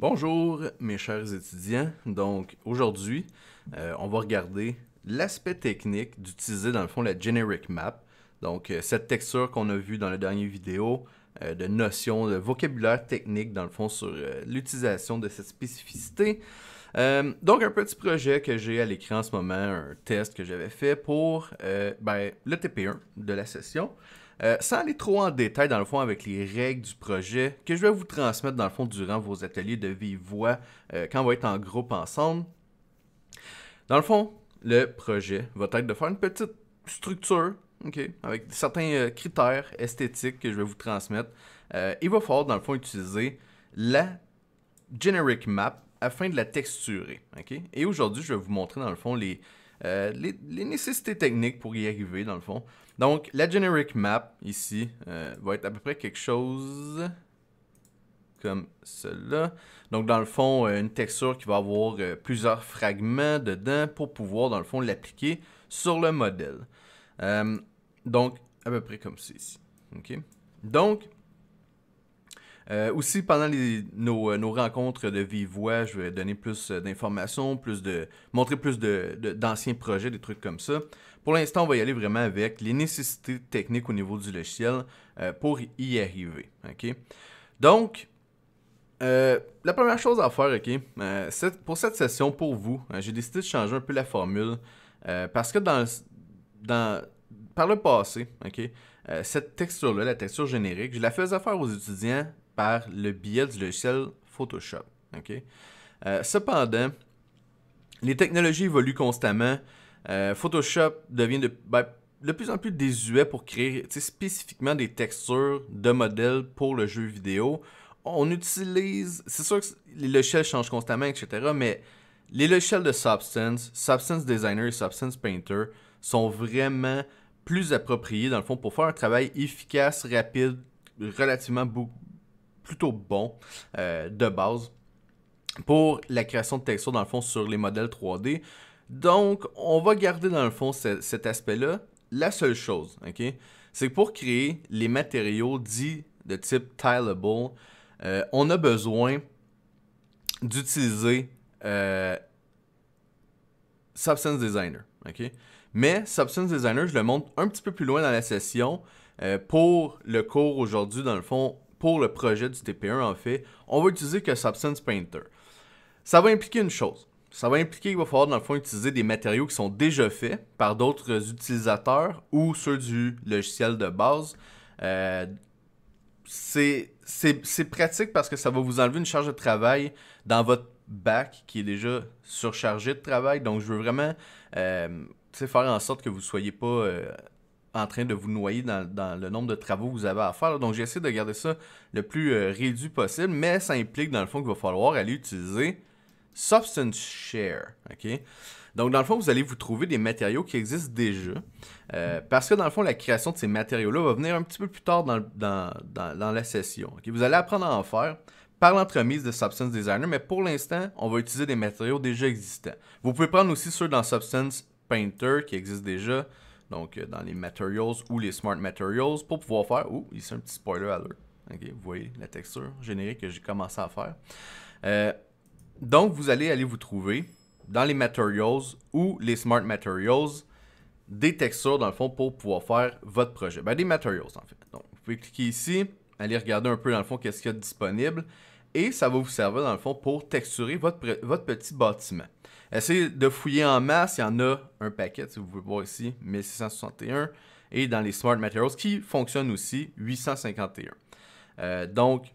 Bonjour mes chers étudiants. Donc aujourd'hui, euh, on va regarder l'aspect technique d'utiliser dans le fond la generic map. Donc euh, cette texture qu'on a vue dans la dernière vidéo euh, de notions de vocabulaire technique dans le fond sur l'utilisation de cette spécificité. donc un petit projet que j'ai à l'écran en ce moment, un test que j'avais fait pour ben, le TP1 de la session. Euh, sans aller trop en détail, dans le fond, avec les règles du projet, que je vais vous transmettre, dans le fond, durant vos ateliers de vive voix, euh, quand on va être en groupe ensemble. Dans le fond, le projet va être de faire une petite structure, ok, avec certains euh, critères esthétiques que je vais vous transmettre. il va falloir, dans le fond, utiliser la generic map afin de la texturer. ok. Et aujourd'hui, je vais vous montrer, dans le fond, les, les, nécessités techniques pour y arriver, dans le fond. Donc, la generic map, ici, euh, va être à peu près quelque chose comme cela. Donc, dans le fond, euh, une texture qui va avoir euh, plusieurs fragments dedans pour pouvoir, dans le fond, l'appliquer sur le modèle. donc, à peu près comme ceci. OK? Donc, aussi, pendant nos, rencontres de vive voix, je vais donner plus d'informations, plus de montrer plus d'anciens de, projets, des trucs comme ça. Pour l'instant, on va y aller vraiment avec les nécessités techniques au niveau du logiciel euh, pour y arriver. Donc, euh, la première chose à faire, ok, euh, pour cette session, pour vous, j'ai décidé de changer un peu la formule parce que dans, dans, par le passé, ok, cette texture-là, la texture générique, je la faisais faire aux étudiants par le biais du logiciel Photoshop. ok. cependant, les technologies évoluent constamment. Euh, Photoshop devient ben, de, plus en plus désuet pour créer spécifiquement des textures de modèles pour le jeu vidéo. On utilise, c'est sûr que les logiciels changent constamment, etc., mais les logiciels de Substance, Substance Designer et Substance Painter sont vraiment plus appropriés, dans le fond, pour faire un travail efficace, rapide, relativement plutôt bon euh, de base pour la création de textures, dans le fond, sur les modèles 3D. Donc, on va garder dans le fond cet, aspect-là. La seule chose, OK, c'est que pour créer les matériaux dits de type tileable, euh, on a besoin d'utiliser euh, Substance Designer. OK? Mais Substance Designer, je le montre un petit peu plus loin dans la session. Euh, pour le cours aujourd'hui, dans le fond, pour le projet du TP1, en fait, on va utiliser que Substance Painter. Ça va impliquer une chose. Ça va impliquer qu'il va falloir, dans le fond, utiliser des matériaux qui sont déjà faits par d'autres utilisateurs ou ceux du logiciel de base. Euh, c'est pratique parce que ça va vous enlever une charge de travail dans votre bac qui est déjà surchargé de travail. Donc, je veux vraiment euh, faire en sorte que vous ne soyez pas euh, en train de vous noyer dans, le nombre de travaux que vous avez à faire. Donc, j'essaie de garder ça le plus réduit possible, mais ça implique, dans le fond, qu'il va falloir aller utiliser Substance Share. OK? Donc, dans le fond, vous allez vous trouver des matériaux qui existent déjà. Euh, parce que, dans le fond, la création de ces matériaux-là va venir un petit peu plus tard dans, la session. Vous allez apprendre à en faire par l'entremise de Substance Designer, mais pour l'instant, on va utiliser des matériaux déjà existants. Vous pouvez prendre aussi ceux dans Substance Painter qui existent déjà, donc euh, dans les Materials ou les Smart Materials, pour pouvoir faire... Ouh! ici un petit spoiler alert. Okay, vous voyez la texture générique que j'ai commencé à faire. Euh, donc, vous allez aller vous trouver dans les materials ou les smart materials des textures, dans le fond, pour pouvoir faire votre projet. Ben, des materials, en fait. Donc, vous pouvez cliquer ici, aller regarder un peu, dans le fond, qu'est-ce qu'il y a de disponible. Et ça va vous servir, dans le fond, pour texturer votre, votre petit bâtiment. Essayez de fouiller en masse. Il y en a un paquet, si vous pouvez voir ici, 1661. Et dans les Smart Materials, qui fonctionnent aussi, 851. Euh, donc,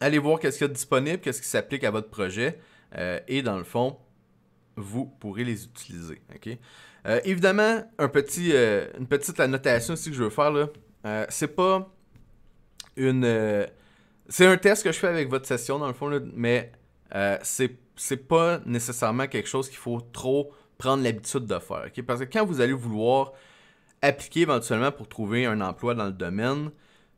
allez voir qu'est-ce qu'il y a disponible, qu'est-ce qui s'applique à votre projet, euh, et dans le fond, vous pourrez les utiliser. Euh, évidemment, euh, une petite annotation aussi que je veux faire là, c'est pas une, c'est un test que je fais avec votre session dans le fond mais c'est c'est pas nécessairement quelque chose qu'il faut trop prendre l'habitude de faire. Parce que quand vous allez vouloir appliquer éventuellement pour trouver un emploi dans le domaine,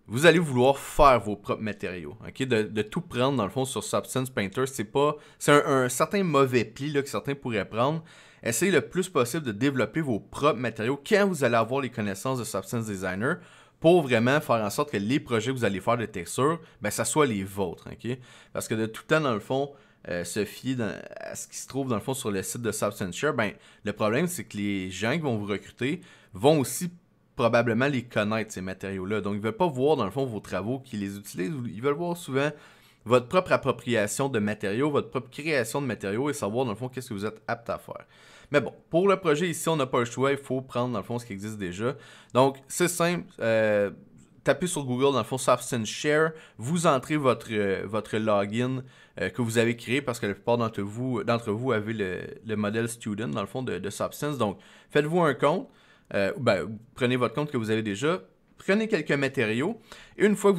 vous allez vouloir faire vos propres matériaux. De, tout prendre, dans le fond, sur Substance Painter, c'est pas. C'est un, certain mauvais pli que certains pourraient prendre. Essayez le plus possible de développer vos propres matériaux quand vous allez avoir les connaissances de Substance Designer pour vraiment faire en sorte que les projets que vous allez faire de texture, ben, ça soit les vôtres. Parce que de tout temps, dans le fond, euh, se fier à ce qui se trouve dans le fond sur le site de Substance Share, ben, le problème, c'est que les gens qui vont vous recruter vont aussi probablement les connaître, ces matériaux-là. Donc, ils ne veulent pas voir, dans le fond, vos travaux qui les utilisent. Ils veulent voir souvent votre propre appropriation de matériaux, votre propre création de matériaux et savoir, dans le fond, qu'est-ce que vous êtes apte à faire. Mais bon, pour le projet ici, on n'a pas le choix. Il faut prendre, dans le fond, ce qui existe déjà. Donc, c'est simple. Euh, tapez sur Google, dans le fond, Substance Share. Vous entrez votre, euh, votre login euh, que vous avez créé parce que la plupart d'entre vous, d'entre vous avez le, modèle Student, dans le fond, de, de Substance. Donc, faites-vous un compte. Euh, ben, prenez votre compte que vous avez déjà, prenez quelques matériaux, et une fois que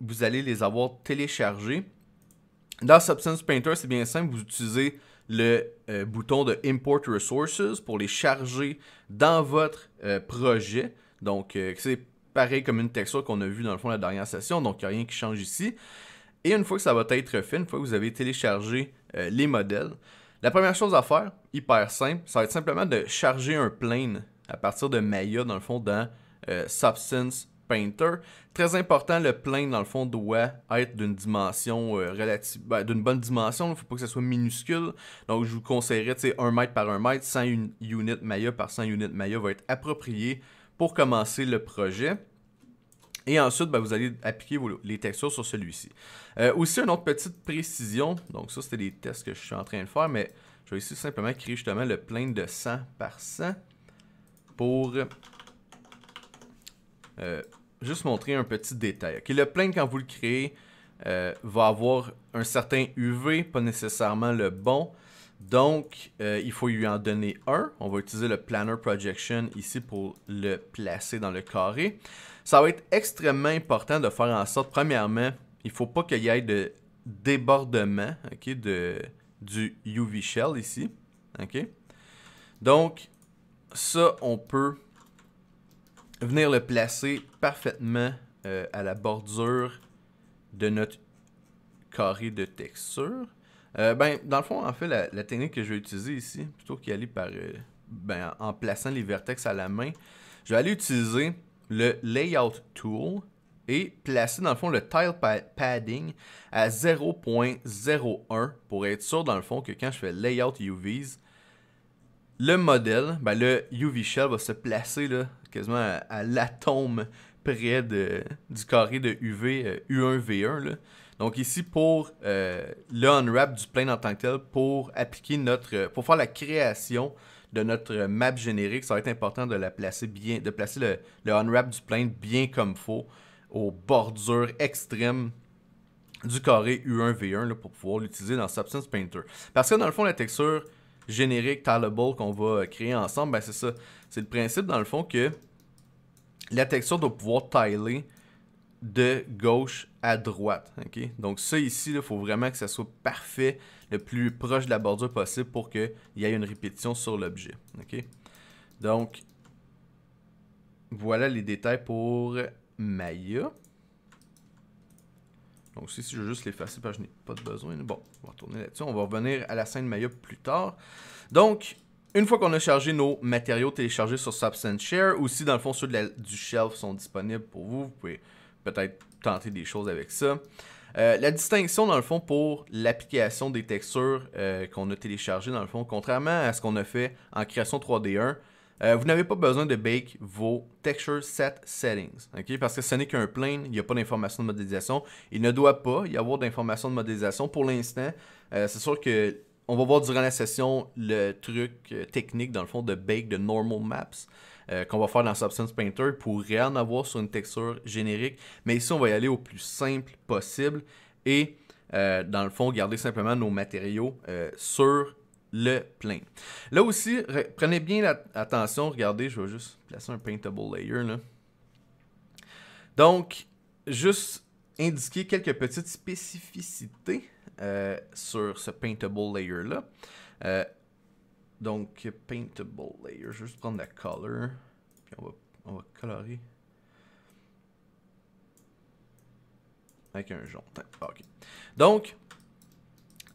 vous, allez les avoir téléchargés, dans Substance Painter, c'est bien simple, vous utilisez le euh, bouton de Import Resources pour les charger dans votre euh, projet. Donc, c'est pareil comme une texture qu'on a vue dans le fond de la dernière session, donc il n'y a rien qui change ici. Et une fois que ça va être fait, une fois que vous avez téléchargé les modèles, la première chose à faire, hyper simple, ça va être simplement de charger un plane à partir de Maya, dans le fond, dans euh, Substance Painter. Très important, le plane, dans le fond, doit être d'une dimension euh, relative, ben, d'une bonne dimension. Il ne faut pas que ce soit minuscule. Donc, je vous conseillerais, tu 1 mètre par 1 mètre, 100 unit Maya par 100 units Maya va être approprié pour commencer le projet. Et ensuite, ben, vous allez appliquer les textures sur celui-ci. Euh, aussi, une autre petite précision. Donc, ça, c'était des tests que je suis en train de faire, mais je vais ici simplement créer justement le plane de 100 par 100 pour euh, juste montrer un petit détail. le plane, quand vous le créez, euh, va avoir un certain UV, pas nécessairement le bon. Donc, euh, il faut lui en donner un. On va utiliser le Planner Projection ici pour le placer dans le carré. Ça va être extrêmement important de faire en sorte, premièrement, il ne faut pas qu'il y ait de débordement de, du UV shell ici. ok. Donc, ça, on peut venir le placer parfaitement euh, à la bordure de notre carré de texture. Euh, ben, dans le fond, en fait, la, technique que je vais utiliser ici, plutôt qu'y aller par, euh, ben, en plaçant les vertex à la main, je vais aller utiliser le Layout Tool et placer, dans le fond, le Tile Padding à 0.01 pour être sûr, dans le fond, que quand je fais Layout UVs, le modèle, ben, le UV shell va se placer là, quasiment à, l'atome près de, du carré de UV euh, U1V1. Donc ici, pour euh, le unwrap du plane en tant que tel, pour appliquer notre, euh, pour faire la création de notre map générique, ça va être important de la placer bien, de placer le, le unwrap du plane bien comme faut, aux bordures extrêmes du carré U1V1 pour pouvoir l'utiliser dans Substance Painter. Parce que dans le fond, la texture générique tileable qu'on va euh, créer ensemble, ben c'est ça. C'est le principe, dans le fond, que la texture doit pouvoir tiler de gauche à droite. Donc ça ici, il faut vraiment que ça soit parfait, le plus proche de la bordure possible pour qu'il y ait une répétition sur l'objet. Donc voilà les détails pour Maya. Donc si je veux juste l'effacer parce je n'ai pas de besoin. Bon, on va retourner là-dessus. On va revenir à la scène Maya plus tard. Donc, une fois qu'on a chargé nos matériaux téléchargés sur Substance Share, ou si, dans le fond ceux du shelf sont disponibles pour vous. Vous pouvez peut-être tenter des choses avec ça. Euh, la distinction, dans le fond, pour l'application des textures euh, qu'on a téléchargées, dans le fond, contrairement à ce qu'on a fait en création 3D1, euh, vous n'avez pas besoin de bake vos texture set settings, ok parce que ce n'est qu'un plane, il n'y a pas d'information de modélisation. Il ne doit pas y avoir d'informations de modélisation pour l'instant. Euh, c'est sûr qu'on va voir durant la session le truc euh, technique, dans le fond, de bake de normal maps qu'on va faire dans Substance Painter pour rien avoir sur une texture générique. Mais ici, on va y aller au plus simple possible et, dans le fond, garder simplement nos matériaux sur le plein. Là aussi, prenez bien attention, regardez, je vais juste placer un paintable layer là. Donc, juste indiquer quelques petites spécificités euh, sur ce paintable layer là. Euh, donc, paintable layer, je vais juste prendre la color, puis on va, colorer. Avec un jaune. Ok. Donc,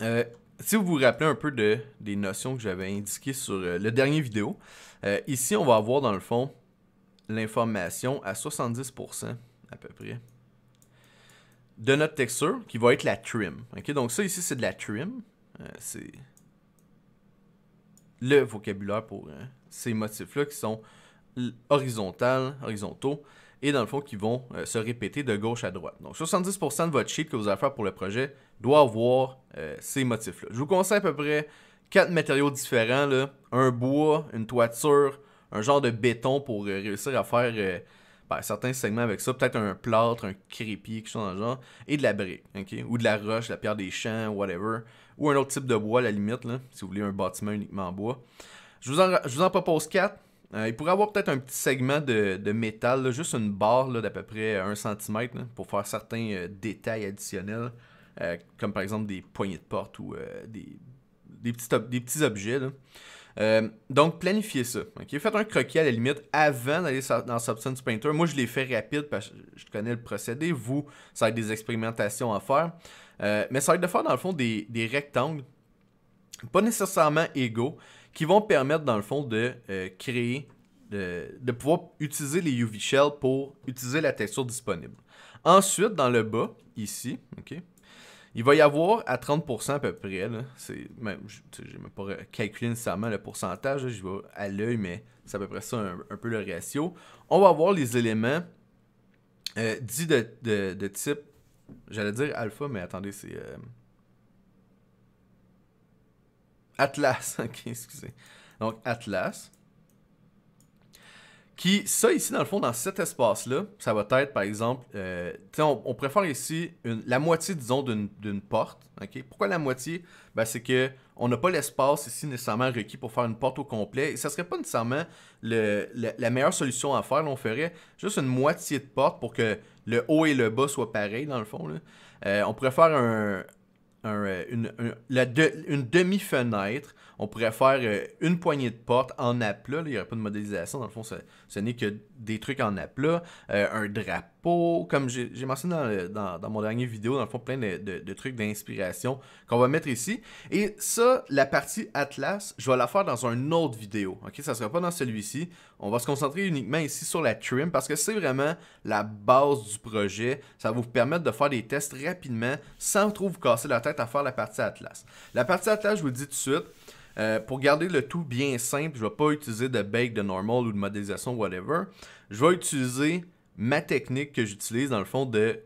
euh, si vous vous rappelez un peu des notions que j'avais indiquées sur euh, le dernier vidéo, euh, ici, on va avoir dans le fond l'information à 70% à peu près de notre texture qui va être la trim. Donc ça ici, c'est de la trim. Euh, c'est le vocabulaire pour ces motifs-là qui sont horizontaux et dans le fond qui vont euh, se répéter de gauche à droite. Donc 70% de votre sheet que vous allez faire pour le projet doit avoir euh, ces motifs-là. Je vous conseille à peu près quatre matériaux différents, un bois, une toiture, un genre de béton pour euh, réussir à faire ben, certains segments avec ça, peut-être un plâtre, un crépier, quelque chose dans le genre, et de la brique, ou de la roche, de la pierre des champs, whatever, ou un autre type de bois à la limite, si vous voulez un bâtiment uniquement en bois. Je vous en, je vous en propose 4. Euh, il pourrait avoir peut-être un petit segment de, métal, juste une barre d'à peu près 1 cm pour faire certains euh, détails additionnels, euh, comme par exemple des poignées de porte ou des, petits, objets. donc, planifiez ça. Faites un croquis à la limite avant d'aller dans Substance Painter. Moi, je l'ai fait rapide parce que je connais le procédé. Vous, ça va être des expérimentations à faire. mais ça va être de faire, dans le fond, des rectangles, pas nécessairement égaux, qui vont permettre, dans le fond, de euh, créer, de, pouvoir utiliser les UV Shells pour utiliser la texture disponible. Ensuite, dans le bas, ici, OK, il va y avoir à 30% à peu près, c'est même, j'ai même pas calculé nécessairement le pourcentage, je vais à l'œil, mais c'est à peu près ça un, peu le ratio. On va avoir les éléments euh, dits de, type, j'allais dire alpha, mais attendez, c'est... Euh, Atlas, ok, excusez. Donc Atlas. Qui, ça ici, dans le fond, dans cet espace-là, ça va être, par exemple, euh, on, préfère ici la moitié, disons, d'une porte. ok Pourquoi la moitié ben, C'est que on n'a pas l'espace ici nécessairement requis pour faire une porte au complet. Et ça serait pas nécessairement la meilleure solution à faire. on ferait juste une moitié de porte pour que le haut et le bas soient pareils, dans le fond. Euh, on pourrait faire un, un, euh, une, un, la de, une demi-fenêtre on pourrait faire euh, une poignée de porte en aplat. Là, il n'y aurait pas de modélisation. Dans le fond, ce, n'est que des trucs en aplat. Euh, un drapeau, comme j'ai mentionné dans, mon dernier vidéo, dans le fond, plein de, trucs d'inspiration qu'on va mettre ici. Et ça, la partie Atlas, je vais la faire dans une autre vidéo. Ok, Ça ne sera pas dans celui-ci. On va se concentrer uniquement ici sur la trim parce que c'est vraiment la base du projet. Ça va vous permettre de faire des tests rapidement sans trop vous casser la tête à faire la partie Atlas. La partie Atlas, je vous le dis tout de suite, euh, pour garder le tout bien simple, je ne vais pas utiliser de bake, de normal ou de modélisation, whatever. Je vais utiliser ma technique que j'utilise dans le fond de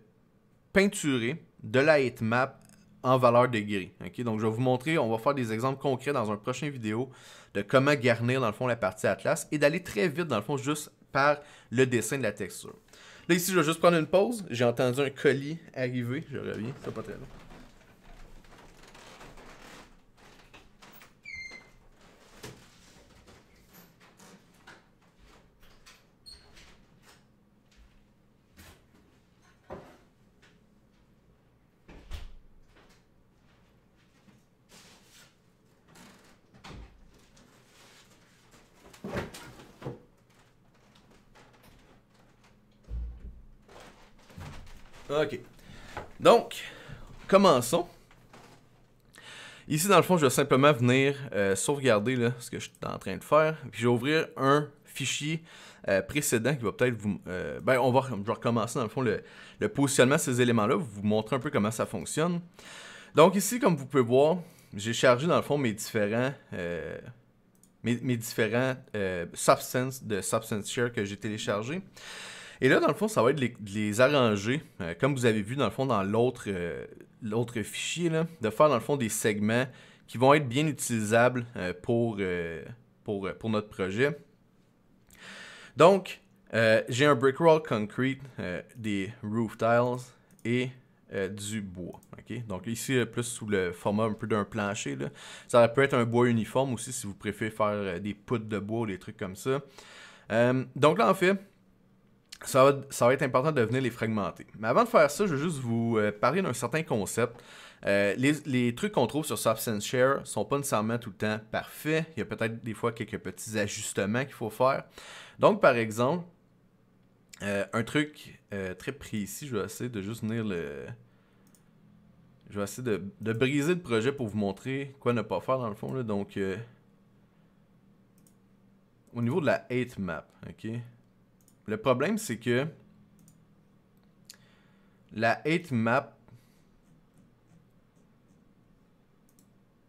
peinturer de la map en valeur de gris. Donc, je vais vous montrer, on va faire des exemples concrets dans un prochain vidéo de comment garnir dans le fond la partie Atlas et d'aller très vite dans le fond juste par le dessin de la texture. Là, ici, je vais juste prendre une pause. J'ai entendu un colis arriver. Je reviens, c'est pas très long. OK. Donc, commençons. Ici, dans le fond, je vais simplement venir euh, sauvegarder ce que je suis en train de faire. Puis, je vais ouvrir un fichier euh, précédent qui va peut-être vous... Euh, ben, on va, recommencer, dans le fond, le, positionnement de ces éléments-là, vous montrer un peu comment ça fonctionne. Donc, ici, comme vous pouvez voir, j'ai chargé, dans le fond, mes différents... Mes, mes, différents substances de Substance Share que j'ai téléchargé. Et là, dans le fond, ça va être de les, arranger, euh, comme vous avez vu dans le fond dans l'autre euh, fichier, de faire dans le fond des segments qui vont être bien utilisables euh, pour, pour, pour notre projet. Donc, j'ai un brick wall concrete, des roof tiles et du bois. Okay? Donc ici, plus sous le format un peu d'un plancher. Ça peut être un bois uniforme aussi si vous préférez faire des poutres de bois ou des trucs comme ça. donc là, en fait, ça va, être important de venir les fragmenter. Mais avant de faire ça, je veux juste vous euh, parler d'un certain concept. Euh, les, trucs qu'on trouve sur Substance Share sont pas nécessairement tout le temps parfaits. Il y a peut-être des fois quelques petits ajustements qu'il faut faire. Donc, par exemple, euh, un truc très précis, je vais essayer de juste venir le. Je vais essayer de, briser le projet pour vous montrer quoi ne pas faire dans le fond. Donc, au niveau de la 8 map, ok? Le problème, c'est que la 8 map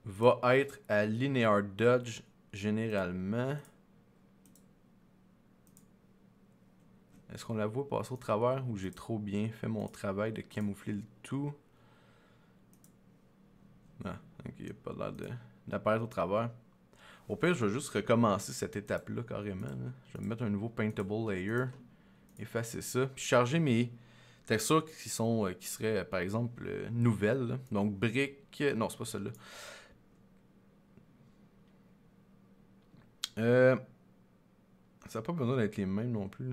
va être à linear dodge généralement. Est-ce qu'on la voit passer au travers ou j'ai trop bien fait mon travail de camoufler le tout? Non, ah, ok, a pas l'air d'apparaître au travers. Au pire, je vais juste recommencer cette étape-là carrément. Je vais mettre un nouveau paintable layer, effacer ça, puis charger mes textures qui sont euh, qui seraient par exemple euh, nouvelles. Donc briques, euh, non, c'est pas celle-là. ça n'a pas besoin d'être les mêmes non plus.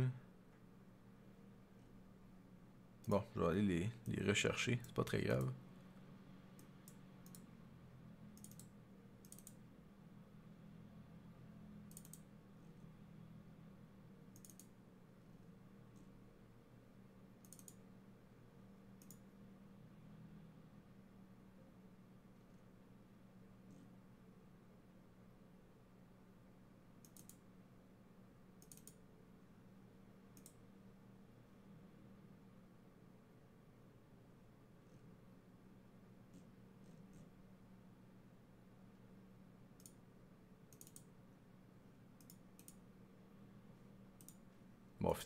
Bon, je vais aller les, les rechercher, c'est pas très grave.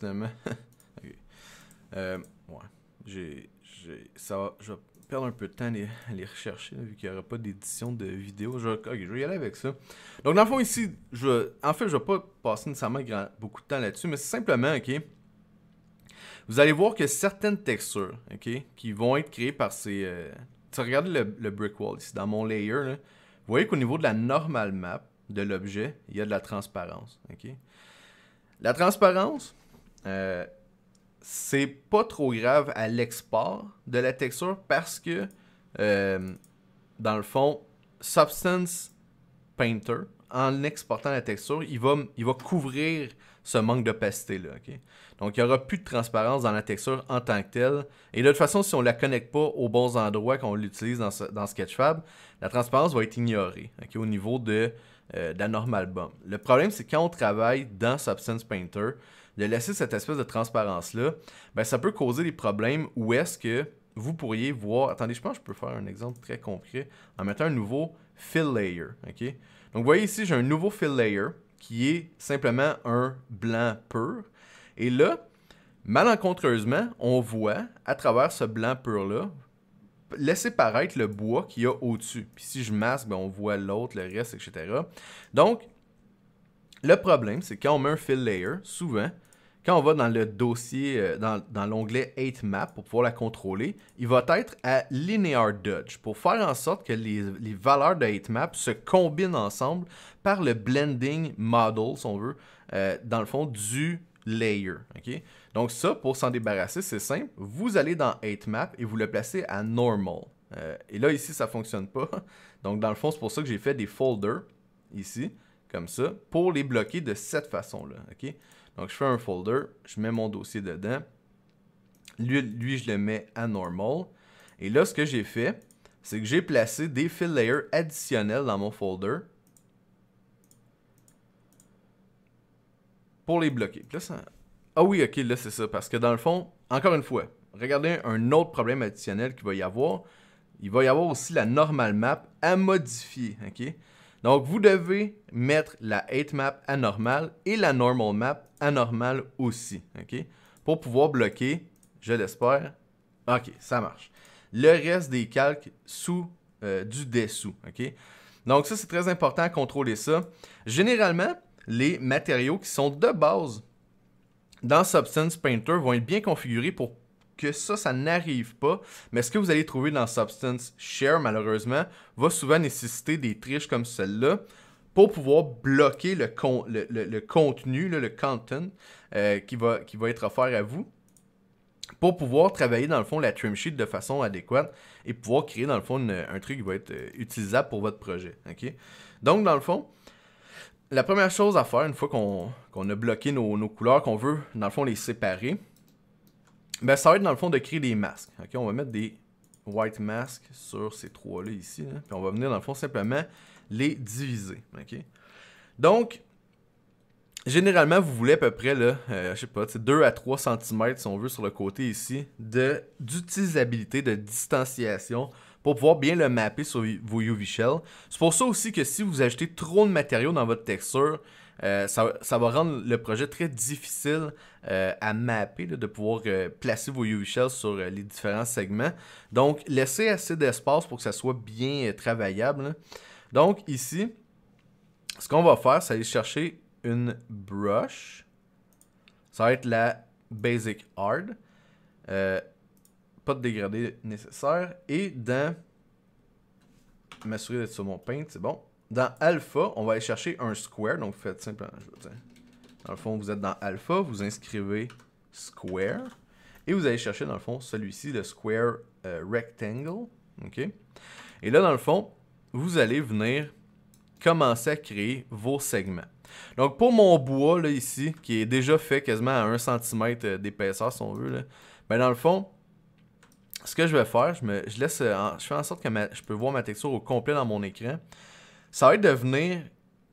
Euh, ça je vais perdre un peu de temps à les, rechercher, vu qu'il n'y aura pas d'édition de vidéo. Je, vais y aller avec ça. Donc, dans le fond, ici, je, en fait, je ne vais pas passer nécessairement beaucoup de temps là-dessus, mais c'est simplement, ok. Vous allez voir que certaines textures, ok, qui vont être créées par ces. Euh, tu regardes le, le, brick wall ici, dans mon layer, vous voyez qu'au niveau de la normal map de l'objet, il y a de la transparence. ok. La transparence, euh, c'est pas trop grave à l'export de la texture parce que, euh, dans le fond, Substance Painter, en exportant la texture, il va, il va couvrir ce manque d'opacité-là. Donc, il n'y aura plus de transparence dans la texture en tant que telle. Et de toute façon, si on ne la connecte pas aux bons endroits qu'on l'utilise dans, Sketchfab, la transparence va être ignorée au niveau de, euh, la normal BOM. Le problème, c'est quand on travaille dans Substance Painter, de laisser cette espèce de transparence-là, ben, ça peut causer des problèmes où est-ce que vous pourriez voir. Attendez, je pense que je peux faire un exemple très concret en mettant un nouveau fill layer. ok Donc, vous voyez ici, j'ai un nouveau fill layer qui est simplement un blanc pur. Et là, malencontreusement, on voit à travers ce blanc pur-là, laisser paraître le bois qu'il y a au-dessus. Puis si je masque, ben, on voit l'autre, le reste, etc. Donc, le problème, c'est quand on met un fill layer, souvent, quand on va dans le dossier, euh, dans, l'onglet 8 Map pour pouvoir la contrôler, il va être à Linear Dodge pour faire en sorte que les, valeurs de 8 Map se combinent ensemble par le blending model, si on veut, euh, dans le fond, du layer. Donc ça, pour s'en débarrasser, c'est simple. Vous allez dans 8 Map et vous le placez à Normal. Euh, et là, ici, ça ne fonctionne pas. Donc dans le fond, c'est pour ça que j'ai fait des folders ici, comme ça, pour les bloquer de cette façon-là. OK? Donc, je fais un folder, je mets mon dossier dedans. Lui, je le mets à normal. Et là, ce que j'ai fait, c'est que j'ai placé des fill layers additionnels dans mon folder pour les bloquer. Ah oui, ok, là, c'est ça. Parce que dans le fond, encore une fois, regardez un autre problème additionnel qu'il va y avoir. Il va y avoir aussi la normal map à modifier. ok donc, vous devez mettre la 8 map à et la normal map à aussi, OK? Pour pouvoir bloquer, je l'espère. OK, ça marche. Le reste des calques sous euh, du dessous, OK? Donc, ça, c'est très important à contrôler ça. Généralement, les matériaux qui sont de base dans Substance Painter vont être bien configurés pour que ça, ça n'arrive pas. Mais ce que vous allez trouver dans Substance Share, malheureusement, va souvent nécessiter des triches comme celle-là pour pouvoir bloquer le, con le, contenu, le content euh, qui, va, qui va être offert à vous pour pouvoir travailler dans le fond la trim sheet de façon adéquate et pouvoir créer dans le fond un truc qui va être euh, utilisable pour votre projet. Ok Donc dans le fond, la première chose à faire une fois qu'on a bloqué nos, nos couleurs, qu'on veut dans le fond les séparer, ben, ça va être dans le fond de créer des masques. on va mettre des white masks sur ces trois-là ici. Hein. puis on va venir dans le fond simplement les diviser. Donc, généralement, vous voulez à peu près, là, euh, je sais pas, 2 à 3 cm si on veut sur le côté ici, d'utilisabilité, de, distanciation pour pouvoir bien le mapper sur vos UV Shells. C'est pour ça aussi que si vous ajoutez trop de matériaux dans votre texture, euh, ça, va rendre le projet très difficile euh, à mapper, de pouvoir euh, placer vos UV shells sur les différents segments. Donc, laissez assez d'espace pour que ça soit bien travaillable. Donc, ici, ce qu'on va faire, c'est aller chercher une brush. Ça va être la Basic Hard. pas de dégradé nécessaire. Et dans... M'assurer d'être sur mon paint, c'est bon. Dans alpha, on va aller chercher un square. Donc, vous faites simplement, dans le fond, vous êtes dans alpha, vous inscrivez square. Et vous allez chercher, dans le fond, celui-ci, le square euh, rectangle. OK? Et là, dans le fond, vous allez venir commencer à créer vos segments. Donc, pour mon bois, là, ici, qui est déjà fait quasiment à 1 cm euh, d'épaisseur, si on veut, ben, dans le fond, ce que je vais faire, je, me, je laisse, euh, je fais en sorte que je peux voir ma texture au complet dans mon écran ça va être de venir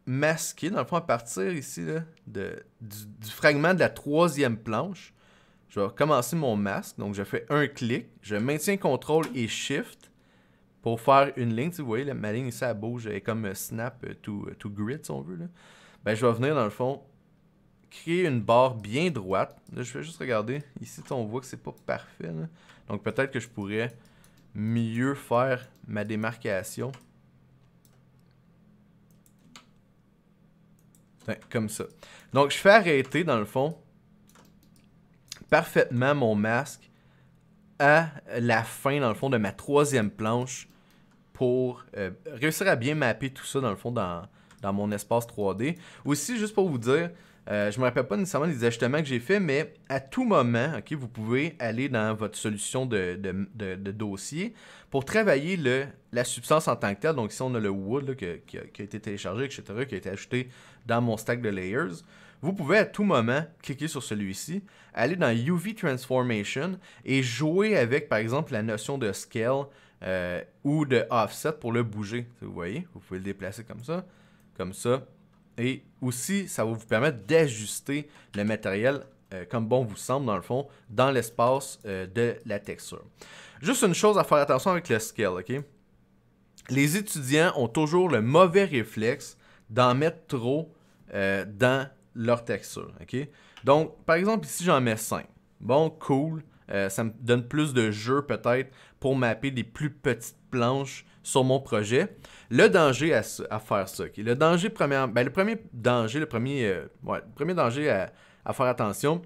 masquer, dans le fond, à partir ici de, du, fragment de la troisième planche. Je vais commencer mon masque. Donc, je fais un clic. Je maintiens CTRL et SHIFT pour faire une ligne. Tu vous voyez, ma ligne ici, elle bouge. Elle est comme euh, snap euh, tout euh, to grid, si on veut. Ben, je vais venir, dans le fond, créer une barre bien droite. je vais juste regarder. Ici, on voit que c'est pas parfait. Donc, peut-être que je pourrais mieux faire ma démarcation. comme ça. Donc, je fais arrêter, dans le fond, parfaitement mon masque à la fin, dans le fond, de ma troisième planche pour euh, réussir à bien mapper tout ça, dans le fond, dans mon espace 3D. Aussi, juste pour vous dire, je euh, je me rappelle pas nécessairement des ajustements que j'ai faits, mais à tout moment, vous pouvez aller dans votre solution de, dossier pour travailler le, la substance en tant que telle. Donc si on a le wood qui, a, été téléchargé, etc., qui a été ajouté dans mon stack de layers. Vous pouvez à tout moment cliquer sur celui-ci, aller dans UV Transformation et jouer avec, par exemple, la notion de scale euh, ou de offset pour le bouger. Vous voyez, vous pouvez le déplacer comme ça, comme ça, et aussi, ça va vous permettre d'ajuster le matériel euh, comme bon vous semble, dans le fond, dans l'espace euh, de la texture. Juste une chose à faire attention avec le scale, OK? Les étudiants ont toujours le mauvais réflexe d'en mettre trop euh, dans leur texture, OK? Donc, par exemple, ici, j'en mets 5. Bon, cool. ça me donne plus de jeu, peut-être, pour mapper des plus petites planches sur mon projet. Le danger à, faire ça, le danger premier, ben, le premier danger, le premier, euh, premier danger à, faire attention,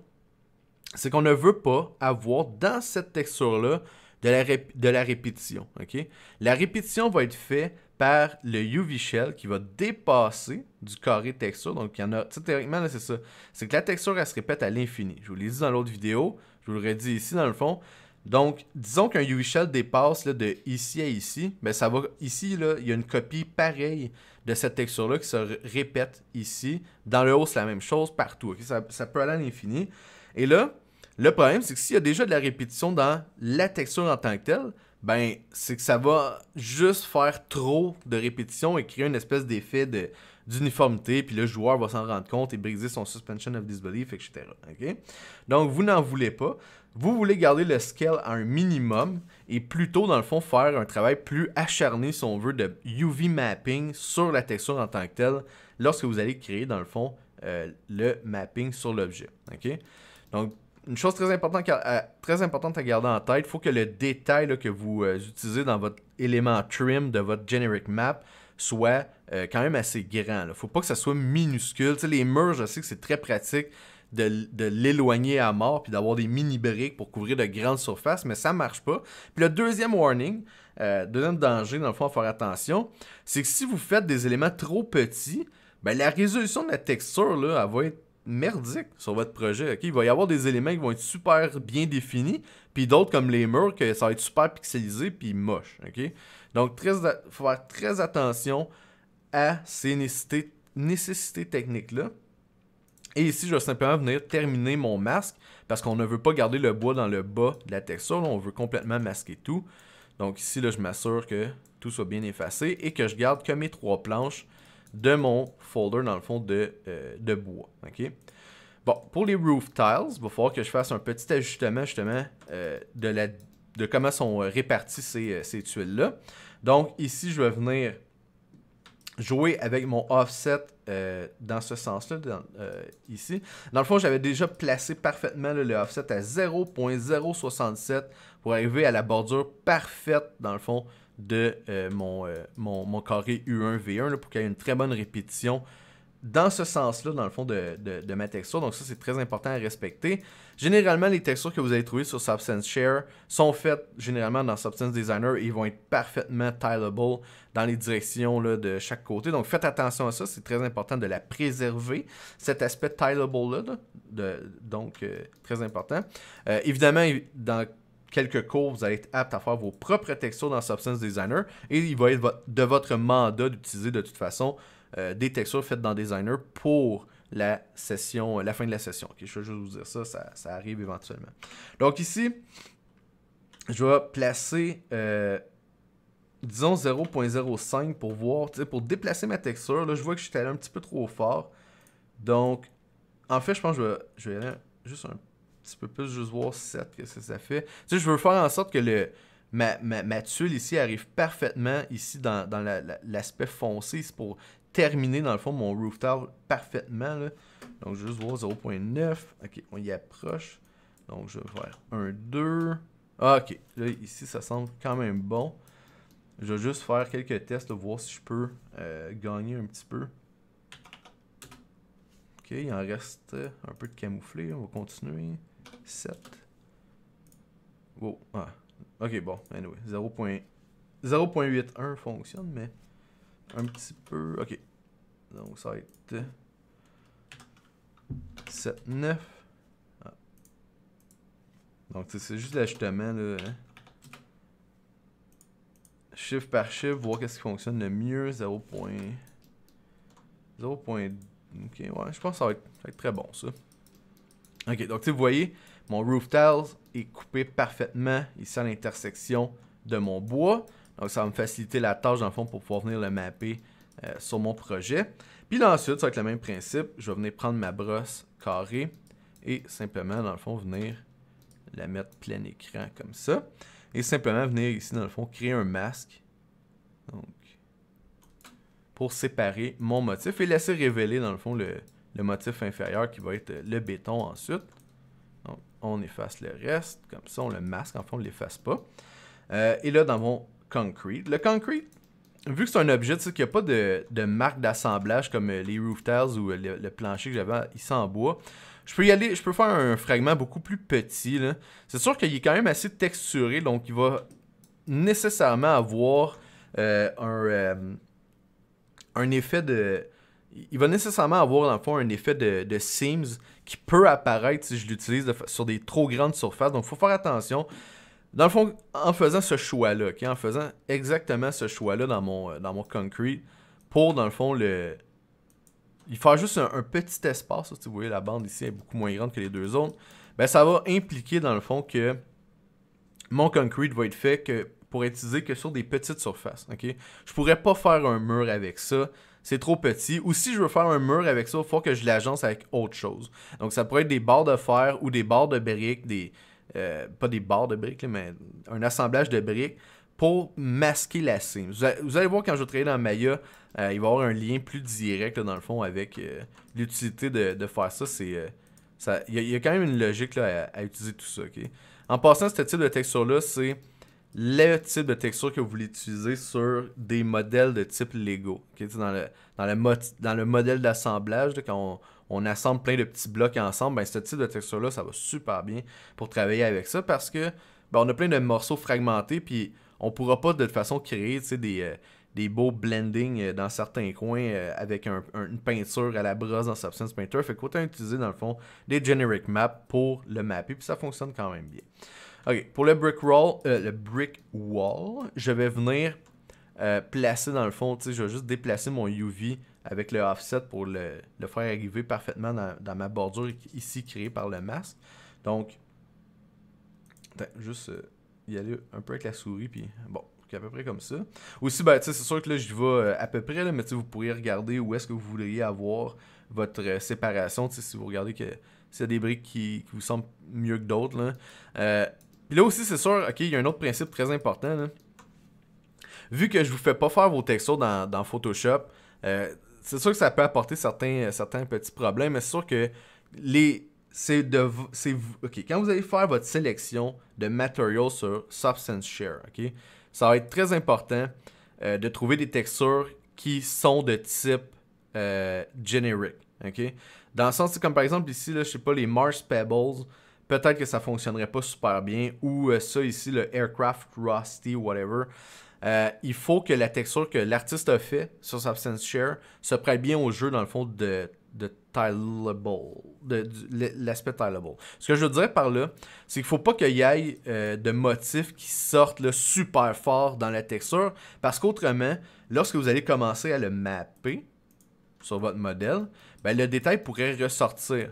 c'est qu'on ne veut pas avoir dans cette texture-là de la, répétition. La répétition va être faite par le UV shell qui va dépasser du carré texture. Donc, il y en a. théoriquement, c'est ça. C'est que la texture, elle se répète à l'infini. Je vous l'ai dit dans l'autre vidéo. Je vous l'aurais dit ici, dans le fond. Donc, disons qu'un U-Shell dépasse de ici à ici, mais ça va ici, il y a une copie pareille de cette texture-là qui se répète ici. Dans le haut, c'est la même chose partout. Ça, peut aller à l'infini. Et là, le problème, c'est que s'il y a déjà de la répétition dans la texture en tant que telle, ben, c'est que ça va juste faire trop de répétition et créer une espèce d'effet d'uniformité, puis le joueur va s'en rendre compte et briser son suspension of disbelief, etc. Donc, vous n'en voulez pas. Vous voulez garder le scale à un minimum et plutôt, dans le fond, faire un travail plus acharné, si on veut, de UV mapping sur la texture en tant que telle lorsque vous allez créer, dans le fond, euh, le mapping sur l'objet. Donc, une chose très importante, à, garder en tête, il faut que le détail que vous euh, utilisez dans votre élément trim de votre generic map soit euh, quand même assez grand. Il ne faut pas que ça soit minuscule. les murs, je sais que c'est très pratique de, l'éloigner à mort, puis d'avoir des mini-briques pour couvrir de grandes surfaces, mais ça marche pas. Puis le deuxième warning, euh, deuxième danger, dans le fond, faut faire attention, c'est que si vous faites des éléments trop petits, ben, la résolution de la texture, là, elle va être merdique sur votre projet. ok Il va y avoir des éléments qui vont être super bien définis, puis d'autres comme les murs, que ça va être super pixelisé puis moche. ok Donc, il faut faire très attention à ces nécessités, nécessités techniques-là. Et ici, je vais simplement venir terminer mon masque parce qu'on ne veut pas garder le bois dans le bas de la texture. on veut complètement masquer tout. Donc ici, là, je m'assure que tout soit bien effacé et que je garde que mes trois planches de mon folder, dans le fond, de, euh, de bois. ok Bon, pour les roof tiles, il va falloir que je fasse un petit ajustement justement euh, de, la, de comment sont euh, réparties ces, ces tuiles-là. Donc ici, je vais venir jouer avec mon offset euh, dans ce sens-là, euh, ici. Dans le fond, j'avais déjà placé parfaitement le offset à 0.067 pour arriver à la bordure parfaite, dans le fond, de euh, mon, mon, mon, carré U1-V1 pour qu'il y ait une très bonne répétition dans ce sens-là, dans le fond, de, ma texture. Donc ça, c'est très important à respecter. Généralement, les textures que vous allez trouver sur Substance Share sont faites généralement dans Substance Designer et ils vont être parfaitement tileable dans les directions de chaque côté. Donc faites attention à ça, c'est très important de la préserver, cet aspect tileable-là. donc, euh, très important. Euh, évidemment, dans quelques cours, vous allez être apte à faire vos propres textures dans Substance Designer et il va être de votre mandat d'utiliser de toute façon euh, des textures faites dans Designer pour la session, euh, la fin de la session. je vais juste vous dire ça, ça, arrive éventuellement. Donc ici, je vais placer, euh, disons 0.05 pour voir, pour déplacer ma texture. Là, je vois que je suis allé un petit peu trop fort. Donc, en fait, je pense que je vais, aller juste un petit peu plus, juste voir 7, qu'est-ce que ça fait. je veux faire en sorte que le, ma, ma, tuile ici arrive parfaitement ici dans, l'aspect foncé. C'est pour terminé, dans le fond, mon roof parfaitement. Donc, je vais juste voir 0.9. OK, on y approche. Donc, je vais faire 1, 2. Ah, OK, ici, ça semble quand même bon. Je vais juste faire quelques tests, pour voir si je peux euh, gagner un petit peu. OK, il en reste euh, un peu de camoufler, On va continuer. 7. Ah. OK, bon, anyway, 0.81 fonctionne, mais un petit peu. Ok. Donc ça va être 7, 9. Ah. Donc c'est juste l'ajustement. Là, hein. Chiffre par chiffre, voir qu'est-ce qui fonctionne le mieux. 0.2. 0. Ok, ouais, je pense que ça va, être, très bon ça. Ok, donc vous voyez, mon roof tiles est coupé parfaitement ici à l'intersection de mon bois. Donc ça va me faciliter la tâche dans le fond pour pouvoir venir le mapper euh, sur mon projet. Puis là, ensuite, ça va être le même principe. Je vais venir prendre ma brosse carrée et simplement dans le fond venir la mettre plein écran comme ça. Et simplement venir ici dans le fond créer un masque. Donc pour séparer mon motif et laisser révéler dans le fond le, motif inférieur qui va être le béton ensuite. Donc, on efface le reste, comme ça, on le masque, en fond, on ne l'efface pas. Euh, et là, dans mon concrete. Le concrete, vu que c'est un objet tu sais, qui a pas de, marque d'assemblage comme euh, les roof ou euh, le, plancher que j'avais ici en bois, je peux y aller, je peux faire un fragment beaucoup plus petit. C'est sûr qu'il est quand même assez texturé, donc il va nécessairement avoir euh, un, effet de. Il va nécessairement avoir un effet de, seams qui peut apparaître si je l'utilise sur des trop grandes surfaces. Donc il faut faire attention. Dans le fond, en faisant ce choix-là, en faisant exactement ce choix-là dans mon, euh, dans mon concrete, pour, dans le fond, le... il faire juste un, petit espace, si vous voyez, la bande ici est beaucoup moins grande que les deux autres, ben, ça va impliquer, dans le fond, que mon concrete va être fait que pour être utilisé que sur des petites surfaces. ok Je pourrais pas faire un mur avec ça. C'est trop petit. Ou si je veux faire un mur avec ça, il faut que je l'agence avec autre chose. Donc ça pourrait être des barres de fer ou des barres de briques, des, euh, pas des barres de briques, mais un assemblage de briques pour masquer la cime. Vous, allez voir quand je travailler dans Maya, euh, il va y avoir un lien plus direct dans le fond avec euh, l'utilité de, faire ça. il y, a quand même une logique à, utiliser tout ça. En passant, ce type de texture-là, c'est le type de texture que vous voulez utiliser sur des modèles de type Lego. Dans, le, dans, le dans le modèle d'assemblage, quand on, on assemble plein de petits blocs ensemble, ben, ce type de texture-là, ça va super bien pour travailler avec ça parce que ben, on a plein de morceaux fragmentés, puis on pourra pas de toute façon créer des, euh, des beaux blendings euh, dans certains coins euh, avec une peinture à la brosse dans Substance Painter. Fait que autant utiliser dans le fond des generic maps pour le mapper, puis ça fonctionne quand même bien. Ok, pour le brick, wall, le brick wall, je vais venir placer dans le fond, je vais juste déplacer mon UV avec le offset pour le, faire arriver parfaitement dans, ma bordure ici créée par le masque. Donc, juste euh, y aller un peu avec la souris, puis bon, à peu près comme ça. Aussi, ben, c'est sûr que là, je vais euh, à peu près, là, mais vous pourriez regarder où est-ce que vous voudriez avoir votre euh, séparation, si vous regardez que c'est des briques qui, vous semblent mieux que d'autres. Là. puis là aussi, c'est sûr, ok, il y a un autre principe très important. Vu que je vous fais pas faire vos textos dans, Photoshop, c'est sûr que ça peut apporter certains, euh, certains petits problèmes, mais c'est sûr que les. C'est de. C'est, ok, quand vous allez faire votre sélection de matériaux sur Substance Share, ça va être très important euh, de trouver des textures qui sont de type euh, generic. Dans le sens, comme par exemple ici, là, je sais pas, les Mars Pebbles, peut-être que ça fonctionnerait pas super bien. Ou ça ici, le Aircraft Rusty, whatever. Euh, il faut que la texture que l'artiste a fait sur Substance Share se prête bien au jeu, dans le fond, de, de tileable, de l'aspect tileable. Ce que je veux dire par là, c'est qu'il faut pas qu'il y ait euh, de motifs qui sortent super fort dans la texture, parce qu'autrement, lorsque vous allez commencer à le mapper sur votre modèle, ben, le détail pourrait ressortir.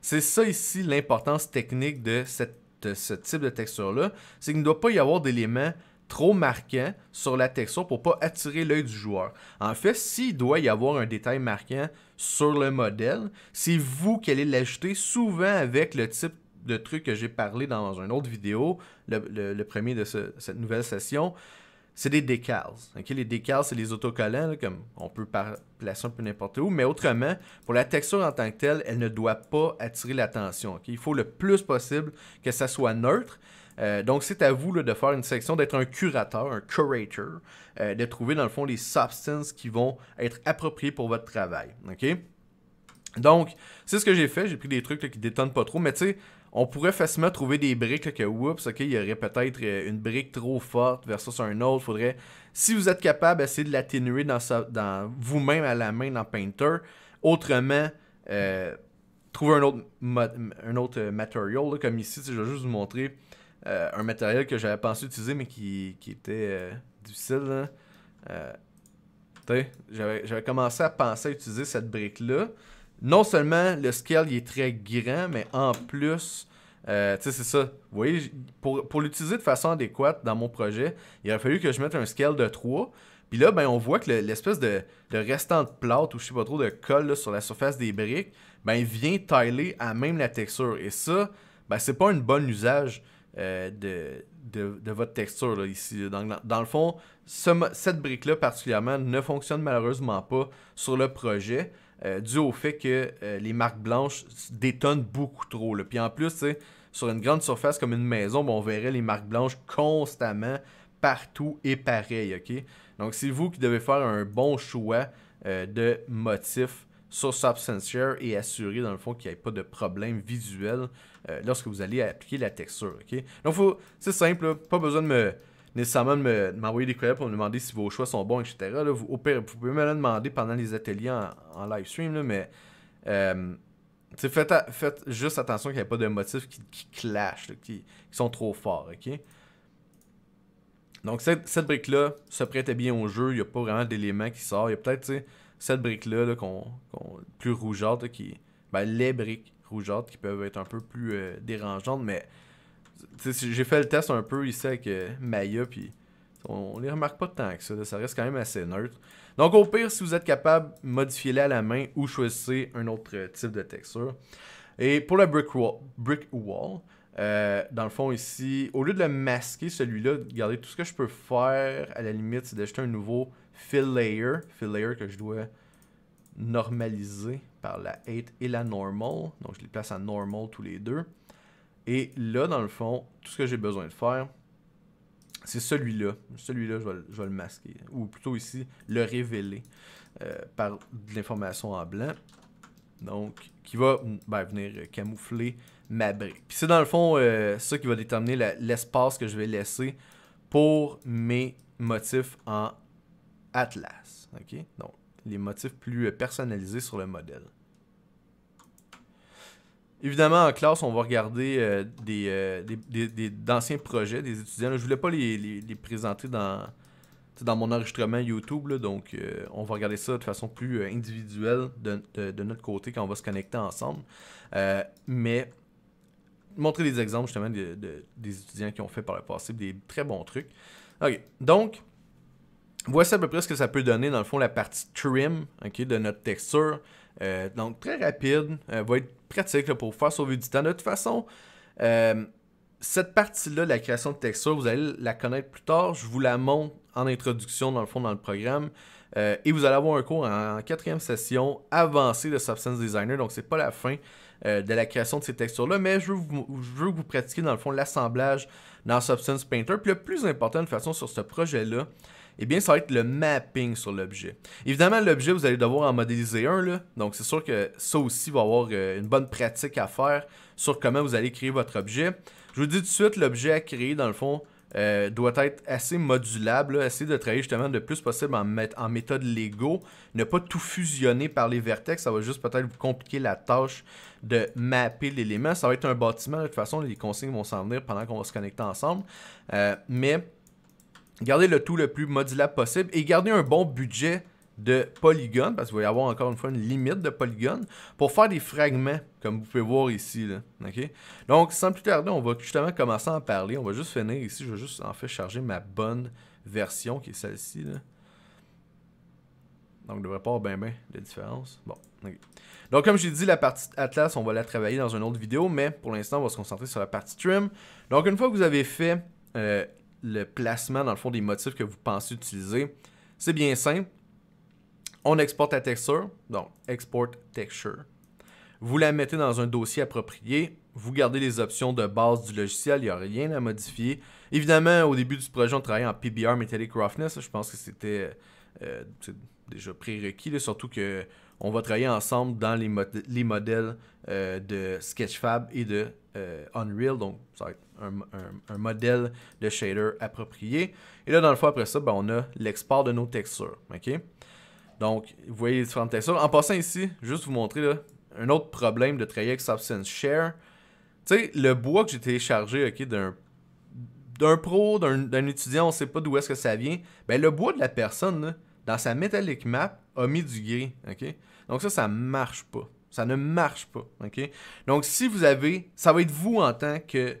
C'est ça ici l'importance technique de cette, de ce type de texture-là, c'est qu'il ne doit pas y avoir d'éléments trop marquant sur la texture pour pas attirer l'œil du joueur. En fait, s'il doit y avoir un détail marquant sur le modèle, c'est vous qui allez l'ajouter souvent avec le type de truc que j'ai parlé dans une autre vidéo, le, premier de cette nouvelle session. C'est des décals. OK? Les décals, c'est les autocollants, comme on peut placer un peu n'importe où. Mais autrement, pour la texture en tant que telle, elle ne doit pas attirer l'attention. Il faut le plus possible que ça soit neutre. Euh, donc, c'est à vous de faire une section, d'être un curateur, un curator, euh, de trouver dans le fond les substances qui vont être appropriées pour votre travail. Donc, c'est ce que j'ai fait. J'ai pris des trucs qui qui détonnent pas trop, mais tu sais, on pourrait facilement trouver des briques que, oups, ok, il y aurait peut-être euh, une brique trop forte versus un autre. Il Faudrait, si vous êtes capable, essayer de l'atténuer dans, dans vous-même à la main dans Painter. Autrement, trouver un autre, un autre matériau, comme ici, je vais juste vous montrer euh, un matériel que j'avais pensé utiliser, mais qui, était euh, difficile. Euh, j'avais commencé à penser à utiliser cette brique-là. Non seulement le scale est très grand, mais en plus, euh, tu c'est ça. Vous voyez, pour, l'utiliser de façon adéquate dans mon projet, il aurait fallu que je mette un scale de 3. Puis là, ben, on voit que l'espèce de, de, restant de ou je sais pas trop de colle sur la surface des briques, ben, vient tailler à même la texture. Et ça, ben, c'est pas un bon usage. Euh, de, de, votre texture ici. Dans, le fond, cette brique-là particulièrement ne fonctionne malheureusement pas sur le projet. Euh, dû au fait que euh, les marques blanches détonnent beaucoup trop. Puis en plus, sur une grande surface comme une maison, ben, on verrait les marques blanches constamment, partout et pareil. ok Donc c'est vous qui devez faire un bon choix de motifs sur share et assurer dans le fond qu'il n'y ait pas de problème visuel euh, lorsque vous allez appliquer la texture. ok? Donc faut, c'est simple, pas besoin de me nécessairement de m'envoyer des collègues pour me demander si vos choix sont bons, etc. vous, pouvez me le demander pendant les ateliers en, livestream live stream, mais euh, faites, juste attention qu'il n'y ait pas de motifs qui, qui clashent, qui, sont trop forts. ok Donc cette, brique-là se prêtait bien au jeu, il n'y a pas vraiment d'éléments qui sort, Il y a peut-être, tu sais, cette brique-là, qu'on, plus rougeâtre, qui, ben, les briques rougeâtres qui peuvent être un peu plus euh, dérangeantes, mais j'ai fait le test un peu ici avec euh, Maya, puis on, les remarque pas tant que ça, ça reste quand même assez neutre. Donc au pire, si vous êtes capable, modifiez-les à la main ou choisissez un autre euh, type de texture. Et pour la brick brick wall euh, dans le fond, ici, au lieu de le masquer, celui-là, regardez, tout ce que je peux faire, à la limite, c'est d'acheter un nouveau fill layer. Fill layer que je dois normaliser par la 8 et la normal. Donc, je les place à normal tous les deux. Et là, dans le fond, tout ce que j'ai besoin de faire, c'est celui-là. Celui-là, je, vais le masquer. Ou plutôt ici, le révéler euh, par de l'information en blanc. Donc, qui va ben, venir camoufler ma c'est dans le fond euh, ça qui va déterminer l'espace que je vais laisser pour mes motifs en atlas. OK? Donc, les motifs plus euh, personnalisés sur le modèle. Évidemment, en classe, on va regarder euh, euh, des, d'anciens projets des étudiants. je voulais pas les, présenter dans, dans mon enregistrement YouTube, donc on va regarder ça de façon plus individuelle de, de, notre côté quand on va se connecter ensemble. mais montrer des exemples justement des étudiants qui ont fait par le passé des très bons trucs. OK. Donc, voici à peu près ce que ça peut donner, dans le fond, la partie trim de notre texture. Euh, donc, très rapide, euh, va être pratique pour pour faire sauver du temps. De toute façon, euh, cette partie-là, la création de texture, vous allez la connaître plus tard. Je vous la montre en introduction, dans le fond, dans le programme. et vous allez avoir un cours en, quatrième session avancée de Substance Designer. Donc, c'est pas la fin. Euh, de la création de ces textures-là, mais je veux, vous, que vous pratiquiez dans le fond l'assemblage dans Substance Painter. Puis le plus important de façon sur ce projet-là, eh bien, ça va être le mapping sur l'objet. Évidemment, l'objet, vous allez devoir en modéliser un, Donc, c'est sûr que ça aussi va avoir euh, une bonne pratique à faire sur comment vous allez créer votre objet. Je vous dis tout de suite, l'objet à créer, dans le fond, euh, doit être assez modulable, assez de travailler justement le plus possible en, méthode Lego, ne pas tout fusionner par les vertex, ça va juste peut-être vous compliquer la tâche de mapper l'élément. Ça va être un bâtiment, de toute façon, les consignes vont s'en venir pendant qu'on va se connecter ensemble. Euh, mais gardez le tout le plus modulable possible et gardez un bon budget de polygones, parce qu'il va y avoir encore une fois une limite de polygones, pour faire des fragments, comme vous pouvez voir ici. Donc, sans plus tarder, on va justement commencer à en parler. On va juste finir ici. Je vais juste en fait charger ma bonne version, qui est celle-ci. Donc, il ne devrait pas avoir bien de différence. Bon, Donc, comme j'ai dit, la partie Atlas, on va la travailler dans une autre vidéo, mais pour l'instant, on va se concentrer sur la partie Trim. Donc, une fois que vous avez fait euh, le placement, dans le fond, des motifs que vous pensez utiliser, c'est bien simple. On exporte la texture, donc export texture. Vous la mettez dans un dossier approprié, vous gardez les options de base du logiciel, il n'y a rien à modifier. Évidemment, au début du projet, on travaillait en PBR Metallic Roughness, je pense que c'était euh, déjà prérequis, surtout qu'on va travailler ensemble dans les, modèles euh, de Sketchfab et de euh, Unreal, donc ça va être un, modèle de shader approprié. Et là, dans le fond, après ça, ben, on a l'export de nos textures. ok donc, vous voyez les différentes En passant ici, juste vous montrer un autre problème de Trayex Absence Substance Share. Tu sais, le bois que j'ai téléchargé ok, d'un d'un pro, d'un étudiant, on ne sait pas d'où est-ce que ça vient, ben le bois de la personne, là, dans sa Metallic Map, a mis du gris. ok Donc ça, ça marche pas. Ça ne marche pas. ok Donc si vous avez, ça va être vous en tant que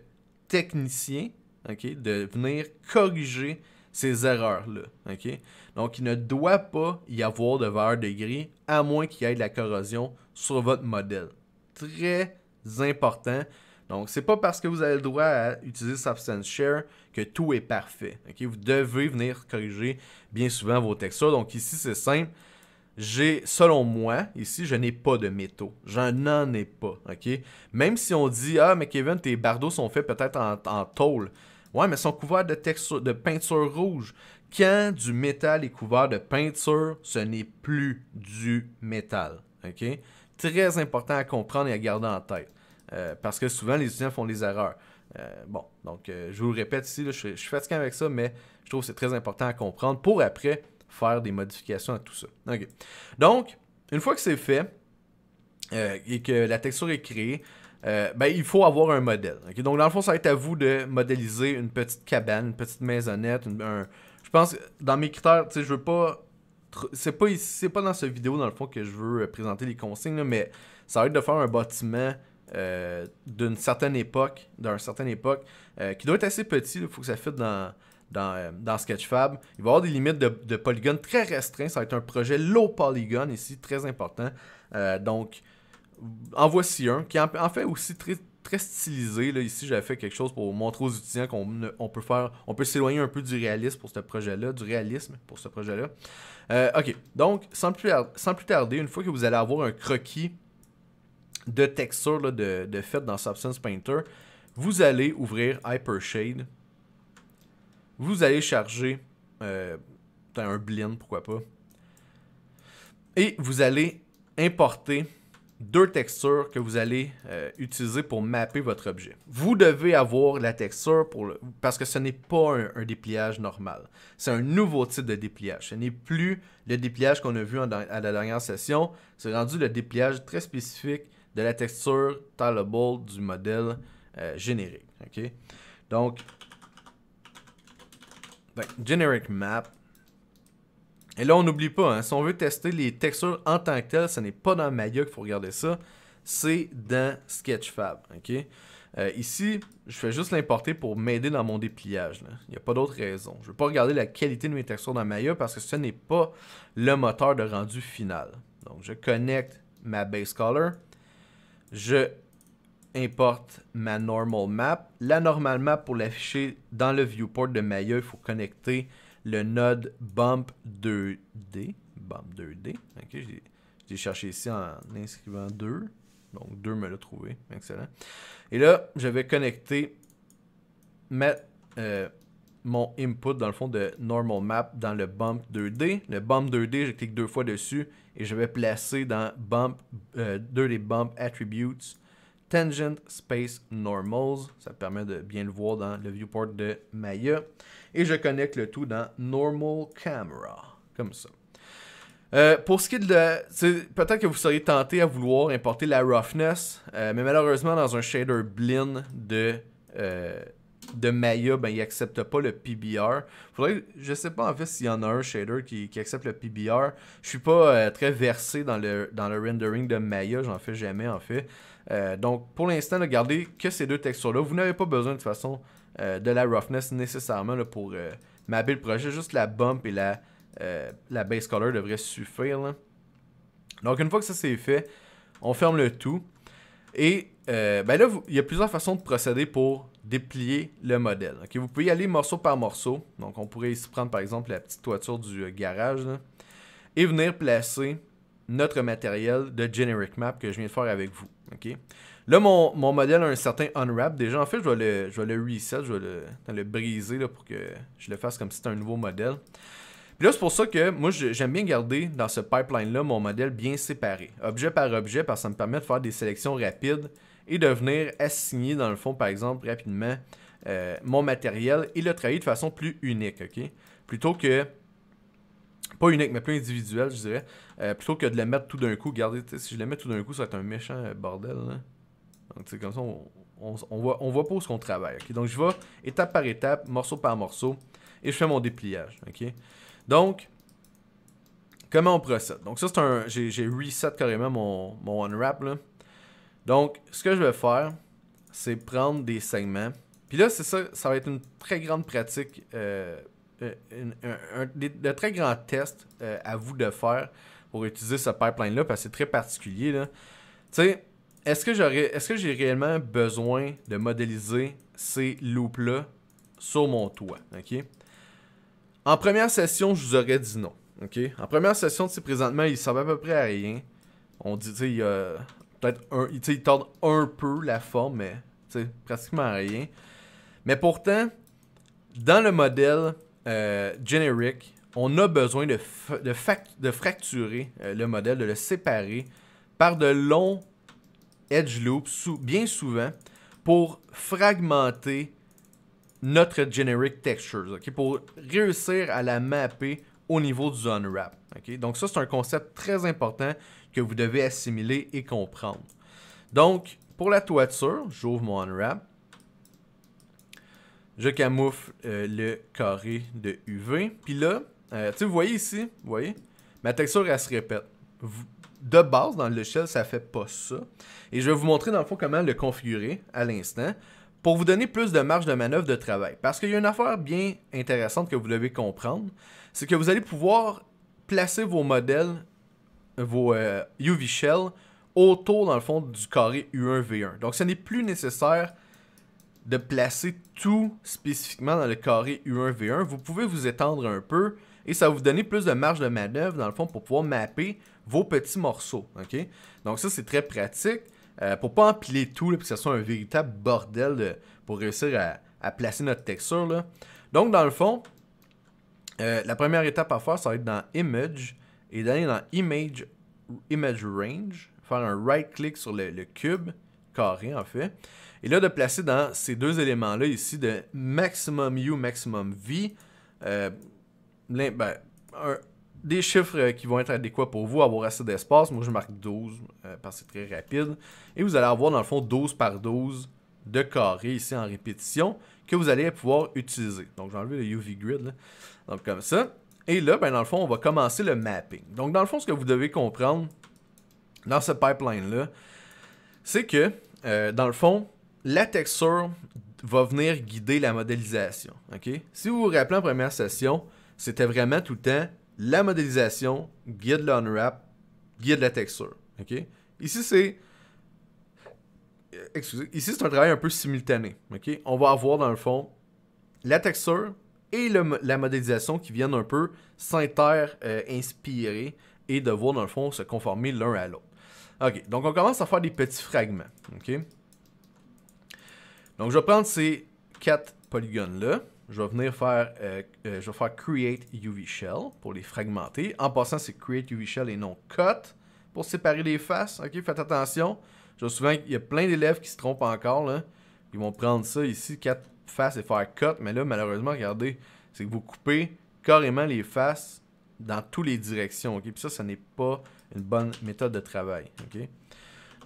technicien ok de venir corriger ces erreurs-là. ok donc, il ne doit pas y avoir de valeur de gris, à moins qu'il y ait de la corrosion sur votre modèle. Très important. Donc, c'est pas parce que vous avez le droit à utiliser Substance Share que tout est parfait. Vous devez venir corriger bien souvent vos textures. Donc, ici, c'est simple. J'ai, selon moi, ici, je n'ai pas de métaux. Je n'en ai pas. Même si on dit, ah, mais Kevin, tes bardeaux sont faits peut-être en, tôle. Ouais, mais sont couverts de, texture, de peinture rouge. Quand du métal est couvert de peinture, ce n'est plus du métal. Très important à comprendre et à garder en tête. Euh, parce que souvent, les étudiants font des erreurs. Euh, bon, donc euh, je vous le répète ici, je, suis fatigué avec ça, mais je trouve que c'est très important à comprendre pour après faire des modifications à tout ça. Donc, une fois que c'est fait et que la texture est créée, ben, il faut avoir un modèle. Donc, dans le fond, ça va être à vous de modéliser une petite cabane, une petite maisonnette, un, je pense que dans mes critères, tu sais, je veux pas. C'est pas c'est pas dans cette vidéo, dans le fond, que je veux euh, présenter les consignes, mais ça va être de faire un bâtiment euh, d'une certaine époque, d'un certaine époque, euh, qui doit être assez petit, il faut que ça fitte dans, dans, dans, Sketchfab. Il va y avoir des limites de, de, polygones très restreintes, ça va être un projet low polygon ici, très important. donc, en voici un, qui en fait aussi très, très stylisé. Là, ici, j'avais fait quelque chose pour montrer aux étudiants qu'on on peut faire, on peut s'éloigner un peu du réalisme pour ce projet-là, du réalisme pour ce projet-là. Euh, ok, donc sans plus, sans plus tarder, une fois que vous allez avoir un croquis de texture de, de fait dans Substance Painter, vous allez ouvrir Hypershade. Vous allez charger euh, un blend, pourquoi pas. Et vous allez importer deux textures que vous allez euh, utiliser pour mapper votre objet. Vous devez avoir la texture pour parce que ce n'est pas un, dépliage normal. C'est un nouveau type de dépliage. Ce n'est plus le dépliage qu'on a vu à la dernière session. C'est rendu le dépliage très spécifique de la texture tallable du modèle euh, générique. Donc, ben, generic map, et là, on n'oublie pas, hein, si on veut tester les textures en tant que telles, ce n'est pas dans Maya qu'il faut regarder ça, c'est dans Sketchfab. ok euh, ici, je fais juste l'importer pour m'aider dans mon dépliage. Il n'y a pas d'autre raison. Je ne veux pas regarder la qualité de mes textures dans Maya parce que ce n'est pas le moteur de rendu final. Donc, je connecte ma base color. Je importe ma normal map. La normal map, pour l'afficher dans le viewport de Maya, il faut connecter le node bump2d. Bump2d. Ok, j'ai cherché ici en inscrivant 2. Donc 2 me l'a trouvé. Excellent. Et là, je vais connecter mettre euh, mon input dans le fond de normal map dans le bump 2D. Le bump 2D, je clique deux fois dessus et je vais placer dans bump 2D euh, bump attributes Tangent Space Normals. Ça permet de bien le voir dans le viewport de Maya. Et je connecte le tout dans Normal Camera, comme ça. Euh, pour ce qui est de Peut-être que vous seriez tenté à vouloir importer la roughness, euh, mais malheureusement, dans un shader blind de, euh, de Maya, ben, il n'accepte pas le PBR. je je sais pas en fait s'il y en a un shader qui, accepte le PBR. Je suis pas très versé dans le, dans le rendering de Maya, j'en fais jamais en fait. Euh, donc, pour l'instant, gardez que ces deux textures-là. Vous n'avez pas besoin de façon euh, de la roughness nécessairement pour euh, le projet. Juste la bump et la, la base color devraient suffire. Donc, une fois que ça c'est fait, on ferme le tout. Et ben là, il y a plusieurs façons de procéder pour déplier le modèle. Vous pouvez y aller morceau par morceau. Donc, on pourrait ici prendre par exemple la petite toiture du garage et venir placer notre matériel de generic map que je viens de faire avec vous. Là, mon, modèle a un certain unwrap. Déjà, en fait, je vais le, je vais reset, je vais le, le briser là, pour que je le fasse comme si c'était un nouveau modèle. Puis là, c'est pour ça que moi, j'aime bien garder dans ce pipeline-là mon modèle bien séparé, objet par objet, parce que ça me permet de faire des sélections rapides et de venir assigner, dans le fond, par exemple, rapidement euh, mon matériel et le travailler de façon plus unique, OK? Plutôt que pas unique, mais plus individuel, je dirais. Euh, plutôt que de la mettre tout d'un coup. Regardez, si je le mets tout d'un coup, ça va être un méchant bordel. Là. Hein. Donc, comme ça, on, on, voit, on pas où ce qu'on travaille. Donc, je vais étape par étape, morceau par morceau, et je fais mon dépliage. Donc, comment on procède? Donc, ça, c'est un. J'ai reset carrément mon, mon unwrap. Donc, ce que je vais faire, c'est prendre des segments. Puis là, c'est ça, ça va être une très grande pratique. Euh, euh, de très grands tests euh, à vous de faire pour utiliser ce pipeline-là parce que c'est très particulier. Tu sais, est-ce que j'aurais, est-ce que j'ai réellement besoin de modéliser ces loops-là sur mon toit? OK? En première session, je vous aurais dit non. OK? En première session, tu présentement, il servent à peu près à rien. On dit, tu sais, il peut-être un, sais, il tordent un peu la forme, mais, tu sais, pratiquement rien. Mais pourtant, dans le modèle, euh, generic, on a besoin de, de, de fracturer euh, le modèle, de le séparer par de longs edge loops, bien souvent, pour fragmenter notre generic textures, pour réussir à la mapper au niveau du unwrap. Donc ça, c'est un concept très important que vous devez assimiler et comprendre. Donc, pour la toiture, j'ouvre mon unwrap. Je camoufle euh, le carré de UV. Puis là, euh, tu vous voyez ici, vous voyez, ma texture, elle se répète. De base, dans le shell, ça fait pas ça. Et je vais vous montrer dans le fond comment le configurer à l'instant pour vous donner plus de marge de manœuvre de travail. Parce qu'il y a une affaire bien intéressante que vous devez comprendre, c'est que vous allez pouvoir placer vos modèles, vos UV euh, Shell, autour, dans le fond, du carré U1-V1. Donc, ce n'est plus nécessaire de placer tout spécifiquement dans le carré U1-V1. Vous pouvez vous étendre un peu et ça va vous donner plus de marge de manœuvre, dans le fond, pour pouvoir mapper vos petits morceaux. ok Donc ça, c'est très pratique euh, pour pas empiler tout, et que ce soit un véritable bordel pour réussir à, placer notre texture. Là. Donc, dans le fond, euh, la première étape à faire, ça va être dans Image et d'aller dans Image, Image Range, faire un right-click sur le cube, carré en fait. Et là, de placer dans ces deux éléments-là ici de maximum U, maximum V, euh, ben, des chiffres qui vont être adéquats pour vous, avoir assez d'espace. Moi, je marque 12 euh, parce que c'est très rapide. Et vous allez avoir, dans le fond, 12 par 12 de carrés ici en répétition que vous allez pouvoir utiliser. Donc, j'ai enlevé le UV grid. Donc, comme ça. Et là, ben, dans le fond, on va commencer le mapping. Donc, dans le fond, ce que vous devez comprendre dans ce pipeline-là, c'est que, euh, dans le fond, la texture va venir guider la modélisation. ok? Si vous vous rappelez en première session, c'était vraiment tout le temps la modélisation guide l'unwrap, guide la texture. ok? Ici, c'est. Euh, excusez, ici c'est un travail un peu simultané. ok? On va avoir dans le fond la texture et la modélisation qui viennent un peu s'inter-inspirer euh, et devoir dans le fond se conformer l'un à l'autre. Ok, donc on commence à faire des petits fragments. ok donc, je vais prendre ces quatre polygones-là. Je vais venir faire, euh, euh, je vais faire Create UV Shell pour les fragmenter. En passant, c'est Create UV Shell et non Cut pour séparer les faces. OK, faites attention. Je me souviens qu'il y a plein d'élèves qui se trompent encore. Là. Ils vont prendre ça ici, quatre faces et faire Cut. Mais là, malheureusement, regardez, c'est que vous coupez carrément les faces dans toutes les directions. puis ça, ce n'est pas une bonne méthode de travail. OK,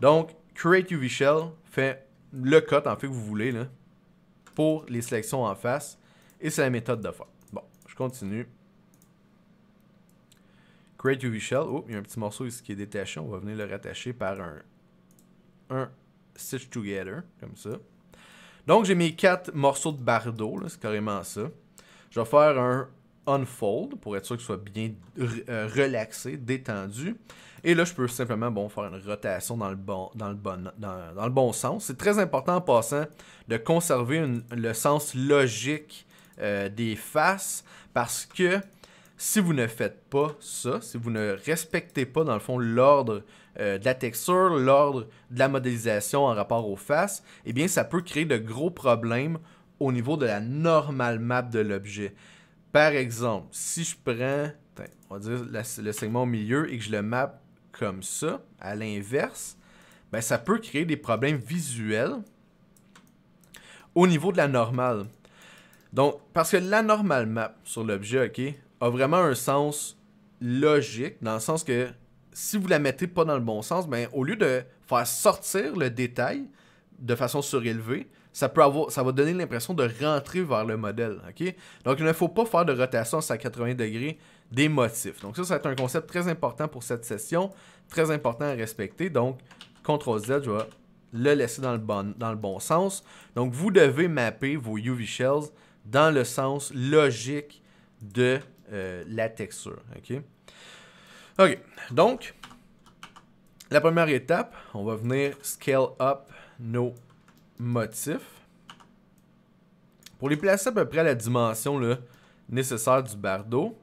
donc Create UV Shell fait le code en fait que vous voulez pour les sélections en face. Et c'est la méthode de faire. Bon, je continue. Create UV Shell. Oh, il y a un petit morceau ici qui est détaché. On va venir le rattacher par un, un stitch together, comme ça. Donc, j'ai mes quatre morceaux de bardeau. C'est carrément ça. Je vais faire un unfold pour être sûr qu'il soit bien euh, relaxé, détendu. Et là, je peux simplement bon, faire une rotation dans le bon, dans le bon, dans, le bon sens. C'est très important en passant de conserver le sens logique euh, des faces parce que si vous ne faites pas ça, si vous ne respectez pas dans le fond l'ordre euh, de la texture, l'ordre de la modélisation en rapport aux faces, eh bien ça peut créer de gros problèmes au niveau de la normale map de l'objet. Par exemple, si je prends on va dire le segment au milieu et que je le map comme ça, à l'inverse, ben, ça peut créer des problèmes visuels au niveau de la normale. Donc, parce que la normale map sur l'objet, OK, a vraiment un sens logique, dans le sens que si vous la mettez pas dans le bon sens, ben, au lieu de faire sortir le détail de façon surélevée, ça, peut avoir, ça va donner l'impression de rentrer vers le modèle. ok? Donc, il ne faut pas faire de rotation à 180 degrés des motifs. Donc ça, c'est un concept très important pour cette session, très important à respecter. Donc, CTRL-Z, je vais le laisser dans le, bon, dans le bon sens. Donc, vous devez mapper vos UV shells dans le sens logique de euh, la texture. OK? OK. Donc, la première étape, on va venir scale up nos motifs pour les placer à peu près à la dimension là, nécessaire du bardeau.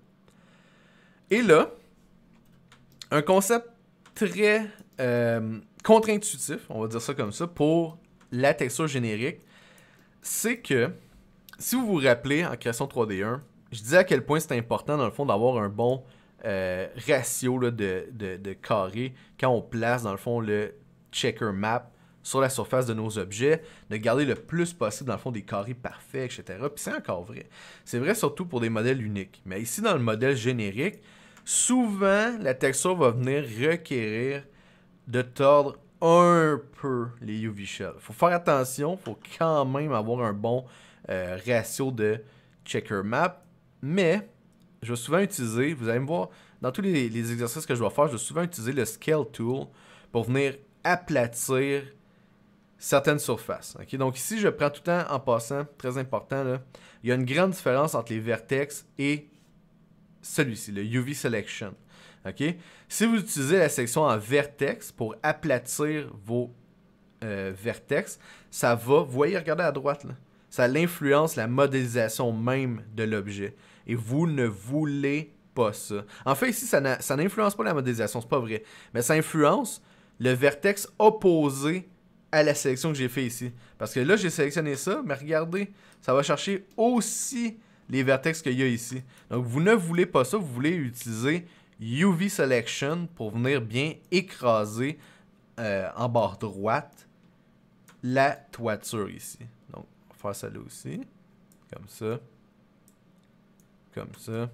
Et là, un concept très euh, contre-intuitif, on va dire ça comme ça, pour la texture générique, c'est que, si vous vous rappelez, en création 3D1, je disais à quel point c'est important, dans le fond, d'avoir un bon euh, ratio de, de, de carrés quand on place, dans le fond, le checker map sur la surface de nos objets, de garder le plus possible, dans le fond, des carrés parfaits, etc. Puis c'est encore vrai. C'est vrai surtout pour des modèles uniques. Mais ici, dans le modèle générique, souvent, la texture va venir requérir de tordre un peu les UV shells. Faut faire attention, faut quand même avoir un bon euh, ratio de checker map, mais je vais souvent utiliser, vous allez me voir, dans tous les, exercices que je vais faire, je vais souvent utiliser le scale tool pour venir aplatir certaines surfaces. Donc ici, je prends tout le temps en passant, très important, là, il y a une grande différence entre les vertex et celui-ci, le UV Selection. Si vous utilisez la section en vertex pour aplatir vos euh, vertex, ça va, vous voyez, regardez à droite, là, ça influence la modélisation même de l'objet. Et vous ne voulez pas ça. En fait, ici, ça n'influence pas la modélisation, c'est pas vrai. Mais ça influence le vertex opposé à la sélection que j'ai fait ici. Parce que là, j'ai sélectionné ça, mais regardez, ça va chercher aussi les vertex qu'il y a ici. Donc vous ne voulez pas ça, vous voulez utiliser UV Selection pour venir bien écraser euh, en barre droite la toiture ici. Donc on va faire ça là aussi, comme ça, comme ça.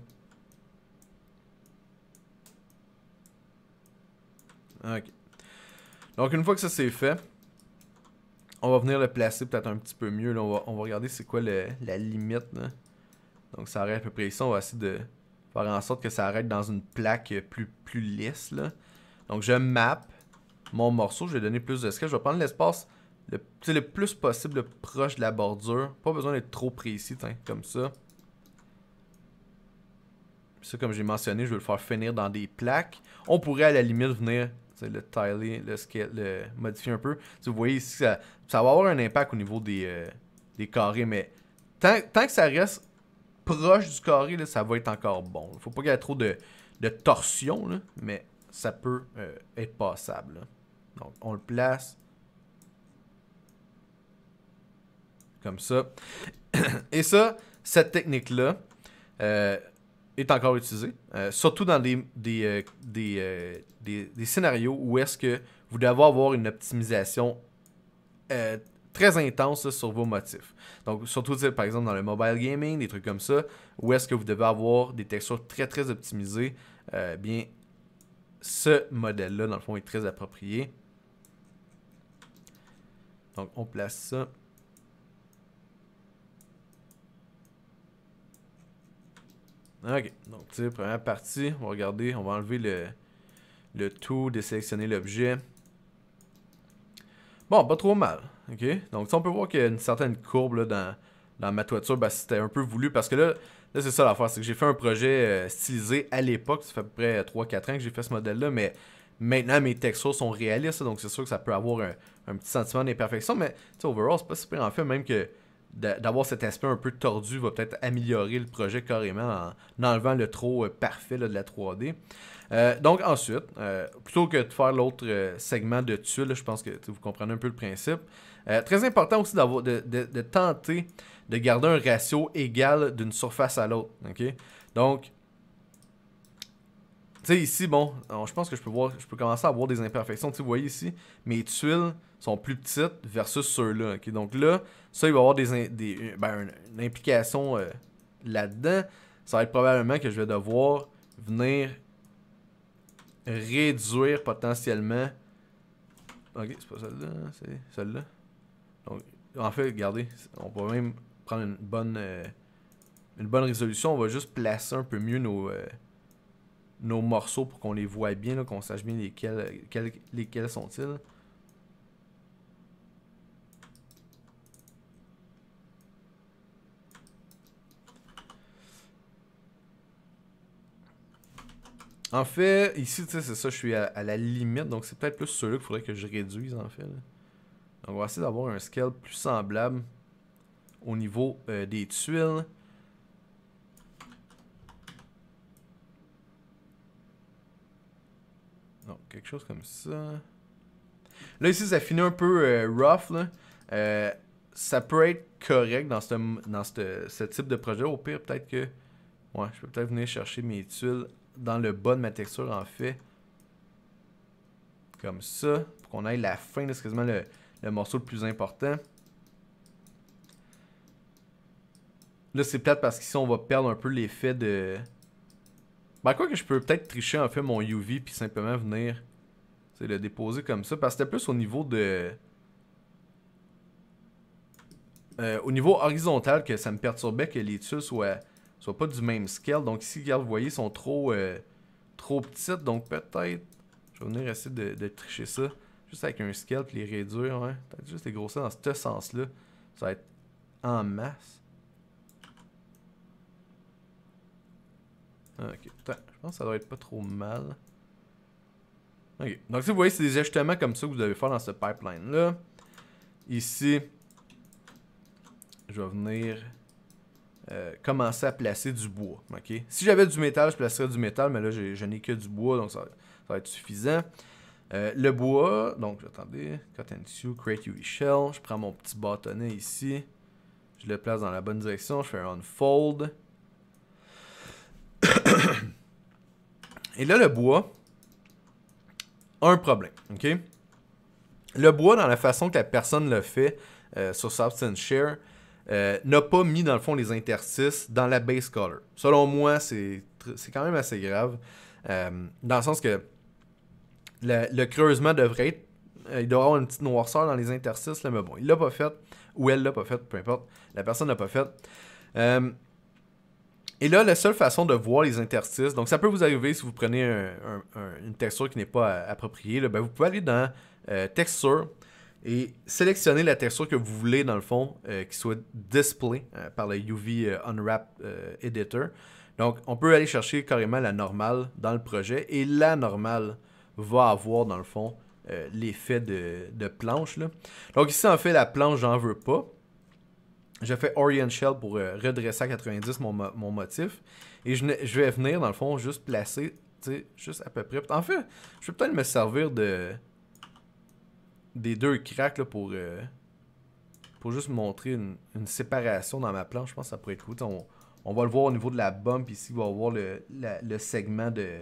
Ok. Donc une fois que ça c'est fait, on va venir le placer peut-être un petit peu mieux. on, va, regarder c'est quoi la limite. Là. Donc ça arrête à peu près ici. On va essayer de faire en sorte que ça arrête dans une plaque plus, plus lisse. Là. Donc je map mon morceau. Je vais donner plus de sketch. Je vais prendre l'espace le, le, plus possible proche de la bordure. Pas besoin d'être trop précis, comme ça. ça, comme j'ai mentionné, je vais le faire finir dans des plaques. On pourrait à la limite venir le tiler, le, le modifier un peu. vous voyez ici, ça, ça, va avoir un impact au niveau des, euh, carrés, mais tant, que ça reste proche du carré, là, ça va être encore bon. Il Faut pas qu'il y ait trop de, torsion, mais ça peut euh, être passable. Donc, on le place comme ça. Et ça, cette technique-là euh, est encore utilisée, euh, surtout dans des, des, des, des scénarios où est-ce que vous devez avoir une optimisation très intense sur vos motifs. Donc, surtout, par exemple, dans le mobile gaming, des trucs comme ça, où est-ce que vous devez avoir des textures très, très optimisées, euh, bien, ce modèle-là, dans le fond, est très approprié. Donc, on place ça. OK. Donc, première partie, on va regarder, on va enlever le, le tout, désélectionner l'objet. Bon, pas trop mal. ok Donc, on peut voir qu'il y a une certaine courbe dans, dans ma toiture. Ben, c'était un peu voulu parce que là, c'est ça l'affaire. C'est que j'ai fait un projet euh, stylisé à l'époque. Ça fait à peu près 3-4 ans que j'ai fait ce modèle-là. Mais maintenant, mes textures sont réalistes. Donc, c'est sûr que ça peut avoir un, petit sentiment d'imperfection. Mais, tu sais, overall, c'est pas super en fait. Même que d'avoir cet aspect un peu tordu va peut-être améliorer le projet carrément en, enlevant le trop euh, parfait de la 3D. Euh, donc ensuite, euh, plutôt que de faire l'autre euh, segment de tuiles, je pense que vous comprenez un peu le principe. très important aussi d'avoir de, tenter de garder un ratio égal d'une surface à l'autre. Donc, tu sais, ici, bon, je pense que je peux voir, je peux commencer à avoir des imperfections. Tu vous voyez ici, mes tuiles sont plus petites versus ceux-là. Donc là, ça, il va avoir des, des ben, une, implication là-dedans. Ça va être probablement que je vais devoir venir réduire potentiellement. Ok, c'est pas celle-là, c'est celle-là. Donc, en fait, regardez, on peut même prendre une bonne euh, une bonne résolution. On va juste placer un peu mieux nos, euh, nos morceaux pour qu'on les voit bien, qu'on sache bien lesquels, euh, lesquels sont-ils. En fait, ici, tu sais, c'est ça, je suis à, la limite, donc c'est peut-être plus ceux-là qu'il faudrait que je réduise, en fait. Donc, On va essayer d'avoir un scale plus semblable au niveau euh, des tuiles. Donc quelque chose comme ça. Là, ici, ça finit un peu euh, rough, euh, ça peut être correct dans, ce, ce type de projet. Au pire, peut-être que... Ouais, je peux peut-être venir chercher mes tuiles dans le bas de ma texture, en fait. Comme ça, pour qu'on aille la fin, c'est quasiment le, morceau le plus important. Là, c'est peut-être parce qu'ici, on va perdre un peu l'effet de... Ben, quoi que je peux peut-être tricher, en fait, mon UV, puis simplement venir c'est le déposer comme ça. Parce que c'était plus au niveau de... Euh, au niveau horizontal que ça me perturbait que les tuiles soient soit pas du même scale. Donc ici, regarde, vous voyez, sont trop, euh, trop petites. Donc peut-être, je vais venir essayer de, tricher ça. Juste avec un scale, puis les réduire. Hein. Peut-être juste les grossir dans ce sens-là. Ça va être en masse. Ah, ok, Putain, je pense que ça doit être pas trop mal. Ok, donc si vous voyez, c'est des ajustements comme ça que vous devez faire dans ce pipeline-là. Ici, je vais venir euh, commencer à placer du bois. ok Si j'avais du métal, je placerais du métal, mais là, je n'ai que du bois, donc ça, va, être suffisant. Euh, le bois, donc attendez, cotton create UE shell, je prends mon petit bâtonnet ici, je le place dans la bonne direction, je fais un unfold. Et là, le bois, un problème, ok? Le bois, dans la façon que la personne le fait euh, sur Substance Share, euh, n'a pas mis, dans le fond, les interstices dans la base color. Selon moi, c'est quand même assez grave. Euh, dans le sens que le, creusement devrait être. Euh, il doit avoir une petite noirceur dans les interstices, là, mais bon, il l'a pas fait, ou elle l'a pas fait, peu importe. La personne l'a pas fait. et là, la seule façon de voir les interstices, donc ça peut vous arriver si vous prenez une texture qui n'est pas appropriée, ben, vous pouvez aller dans Texture, et sélectionnez la texture que vous voulez, dans le fond, euh, qui soit display euh, par le UV euh, Unwrap Editor. Donc, on peut aller chercher carrément la normale dans le projet et la normale va avoir, dans le fond, l'effet de, de, planche. Donc, ici, en fait, la planche, j'en veux pas. Je fais Orient Shell pour redresser à 90 mon, motif. Et je, je, vais venir, dans le fond, juste placer, tu sais, juste à peu près. En fait, je vais peut-être me servir de des deux cracks là, pour, euh, pour juste montrer une, séparation dans ma planche. Je pense que ça pourrait être cool. On, va le voir au niveau de la bump ici. On va voir le, le segment de,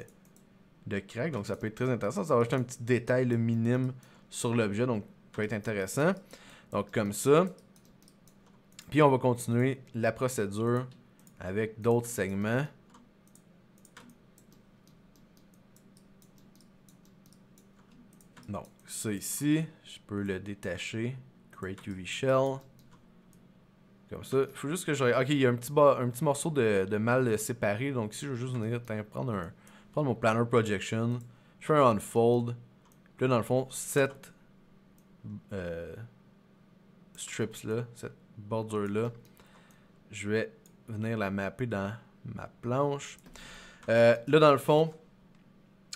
de crack. Donc ça peut être très intéressant. Ça va ajouter un petit détail le minime sur l'objet. Donc ça peut être intéressant. Donc comme ça. Puis on va continuer la procédure avec d'autres segments. ça ici, je peux le détacher. Create UV Shell. Comme ça. Faut juste que je... Ok, il y a un petit, un petit morceau de, de mal séparé. Donc si je veux juste venir prendre, mon Planner Projection. Je fais un Unfold. là, dans le fond, cette euh, strips-là, cette bordure-là, je vais venir la mapper dans ma planche. Euh, là, dans le fond,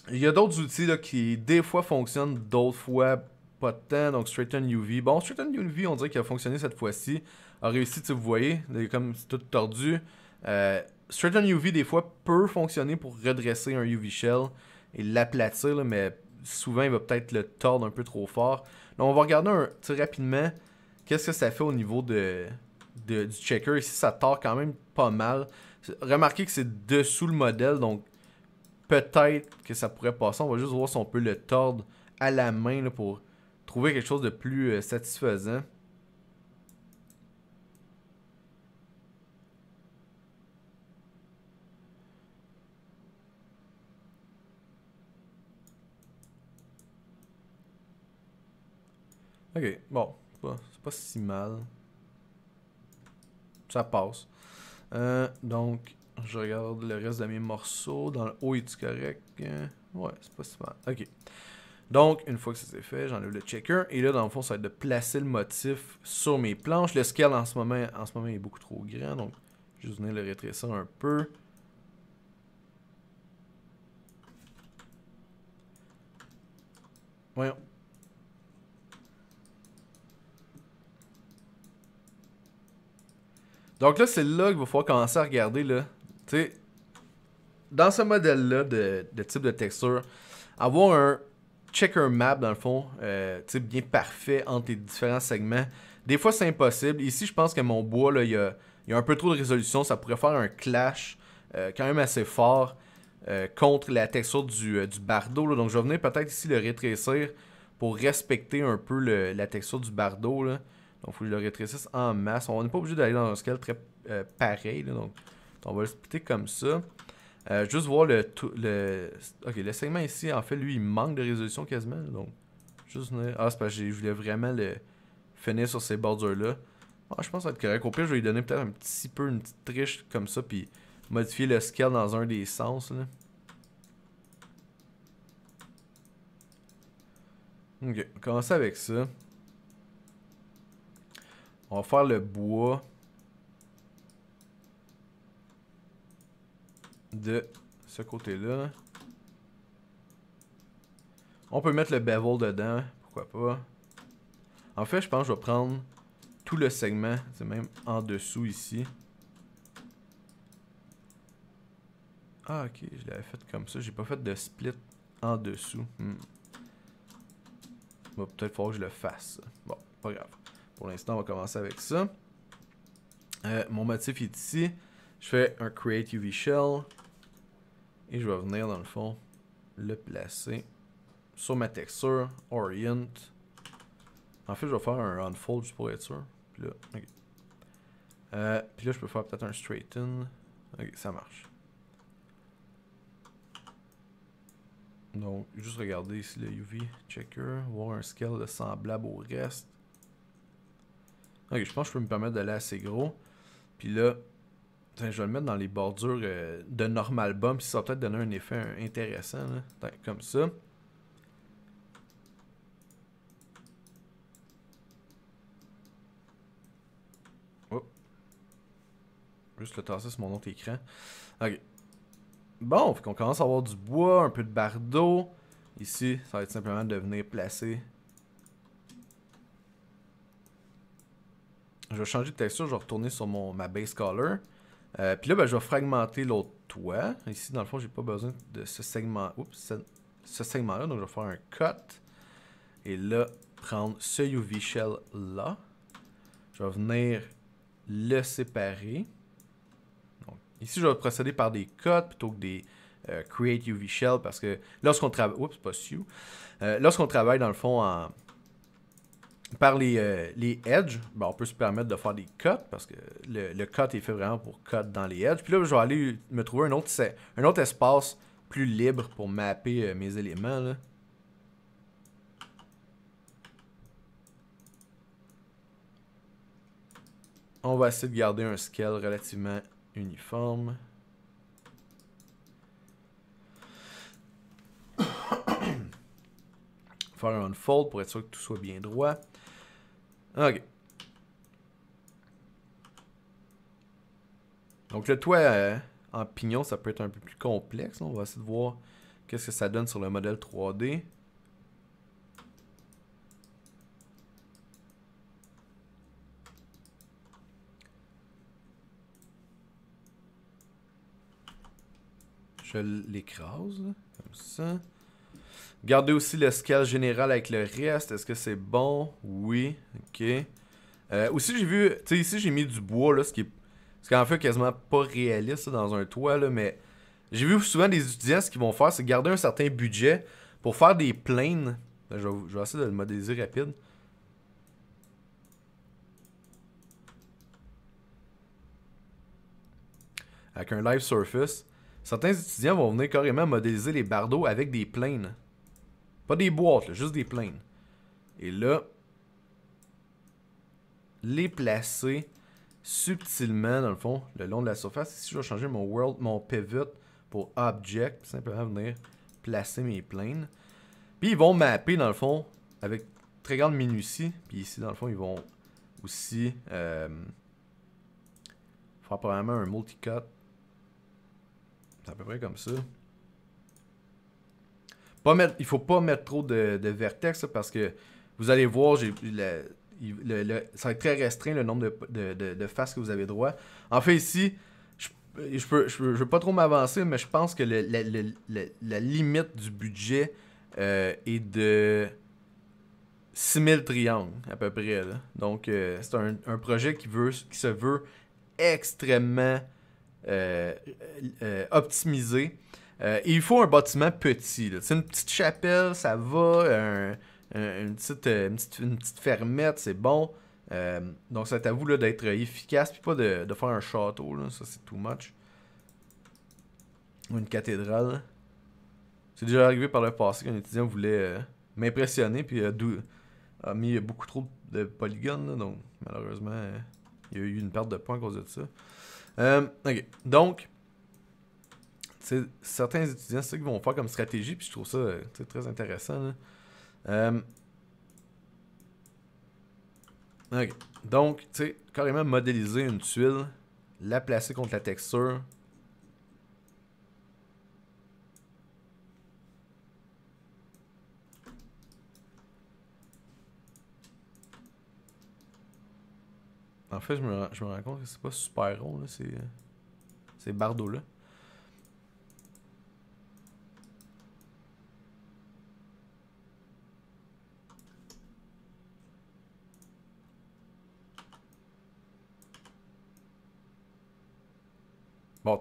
il y a d'autres outils qui, des fois, fonctionnent, d'autres fois, pas tant. Donc, Straighten UV. Bon, Straighten UV, on dirait qu'il a fonctionné cette fois-ci. A réussi, tu vous voyez, comme c'est tout tordu. Euh, Straighten UV, des fois, peut fonctionner pour redresser un UV shell et l'aplatir, mais souvent, il va peut-être le tordre un peu trop fort. Donc, on va regarder un rapidement qu'est-ce que ça fait au niveau de, du checker. Ici, ça tord quand même pas mal. Remarquez que c'est dessous le modèle, donc peut-être que ça pourrait passer. On va juste voir si on peut le tordre à la main pour trouver quelque chose de plus euh, satisfaisant. Ok, bon, c'est pas, si mal. Ça passe. Euh, donc, je regarde le reste de mes morceaux. Dans le haut, est correct? Euh, ouais, c'est pas si mal. OK. Donc, une fois que c'est fait, j'enlève le checker. Et là, dans le fond, ça va être de placer le motif sur mes planches. Le scale, en ce moment, en ce moment est beaucoup trop grand. Donc, je vais venir le rétrécir un peu. Voyons. Donc là, c'est là qu'il va falloir commencer à regarder là, tu dans ce modèle-là de, type de texture, avoir un checker map, dans le fond, euh, type bien parfait entre les différents segments, des fois c'est impossible. Ici, je pense que mon bois, il y a, un peu trop de résolution. Ça pourrait faire un clash euh, quand même assez fort euh, contre la texture du, bardeau. Donc, je vais venir peut-être ici le rétrécir pour respecter un peu la texture du bardeau. Donc, il faut que je le rétrécisse en masse. On n'est pas obligé d'aller dans un scale très pareil. donc, on va le splitter comme ça. Euh, juste voir le, le... Ok, le segment ici, en fait, lui, il manque de résolution quasiment. Donc, juste... Ah, c'est parce que je voulais vraiment le finir sur ces bordures-là. Ah, je pense que ça va être correct. Au pire, je vais lui donner peut-être un petit peu une petite triche comme ça, puis modifier le scale dans un des sens. Là. Ok, on va commencer avec ça. On va faire le bois. de ce côté-là. On peut mettre le bevel dedans, pourquoi pas. En fait, je pense que je vais prendre tout le segment, c'est même en dessous ici. Ah ok, je l'avais fait comme ça, j'ai pas fait de split en dessous. Hmm. peut-être falloir que je le fasse. Bon, pas grave. Pour l'instant, on va commencer avec ça. Euh, mon motif est ici. Je fais un Create UV Shell. Et je vais venir, dans le fond, le placer sur ma texture, orient. En fait, je vais faire un unfold juste pour être sûr. Puis là, euh, puis là je peux faire peut-être un straighten. Ok, ça marche. Donc, juste regarder ici le UV checker, voir un scale semblable au reste. Ok, je pense que je peux me permettre d'aller assez gros. Puis là, je vais le mettre dans les bordures euh, de normal puis ça va peut-être donner un effet intéressant, comme ça. Oh. Juste le tasser sur mon autre écran. Ok. Bon, fait qu'on commence à avoir du bois, un peu de bardeau. Ici, ça va être simplement de venir placer. Je vais changer de texture, je vais retourner sur mon, ma base color. Euh, puis là, ben, je vais fragmenter l'autre toit. Ici, dans le fond, j'ai pas besoin de ce segment. Oups, ce, segment-là. Donc, je vais faire un cut. Et là, prendre ce UV shell là. Je vais venir le séparer. ici, je vais procéder par des cuts plutôt que des euh, create UV shell parce que lorsqu'on travaille. Oups, pas su. Euh, lorsqu'on travaille, dans le fond, en par les, euh, edges, ben, on peut se permettre de faire des cuts parce que le, le, cut est fait vraiment pour cut dans les edges. Puis là, je vais aller me trouver un autre, un autre espace plus libre pour mapper euh, mes éléments. On va essayer de garder un scale relativement uniforme. Faire un unfold pour être sûr que tout soit bien droit. OK. Donc le toit euh, en pignon, ça peut être un peu plus complexe. On va essayer de voir qu'est-ce que ça donne sur le modèle 3D. Je l'écrase, comme ça. Gardez aussi le scale général avec le reste. Est-ce que c'est bon? Oui. OK. Euh, aussi, j'ai vu... Tu sais, ici, j'ai mis du bois, là, ce qui est... Ce fait quasiment pas réaliste dans un toit, là, mais... J'ai vu souvent des étudiants, ce qu'ils vont faire, c'est garder un certain budget pour faire des planes. Ben, je, vais, je vais essayer de le modéliser rapide. Avec un live surface. Certains étudiants vont venir carrément modéliser les bardeaux avec des planes. Pas des boîtes, juste des planes. Et là, les placer subtilement, dans le fond, le long de la surface. Ici, je vais changer mon world, mon pivot pour object, simplement venir placer mes planes. Puis ils vont mapper, dans le fond, avec très grande minutie. Puis ici, dans le fond, ils vont aussi euh, faire probablement un multicut. C'est à peu près comme ça. Il ne il faut pas mettre trop de, vertex parce que vous allez voir, ça va être très restreint le nombre de, faces que vous avez droit. En fait, ici, je, je, peux, veux pas trop m'avancer, mais je pense que la, limite du budget euh, est de 6000 triangles à peu près. Donc, euh, c'est un, projet qui, veut, qui se veut extrêmement euh, euh optimisé euh, il faut un bâtiment petit. C'est une petite chapelle, ça va. Euh, une, petite, une, petite, fermette, c'est bon. Euh, donc ça t'avoue d'être efficace, puis pas de, faire un château. Là. Ça, c'est too much. Ou une cathédrale. C'est déjà arrivé par le passé qu'un étudiant voulait m'impressionner, puis a mis beaucoup trop de polygones. donc malheureusement, il y a eu une perte de points à cause de ça. ok, donc certains étudiants, c'est ça qu'ils vont faire comme stratégie, puis je trouve ça euh, très intéressant. Euh, Donc, tu sais, carrément modéliser une tuile, la placer contre la texture. En fait, je me, je rends compte que c'est pas super rond, là, c'est euh, là Bon,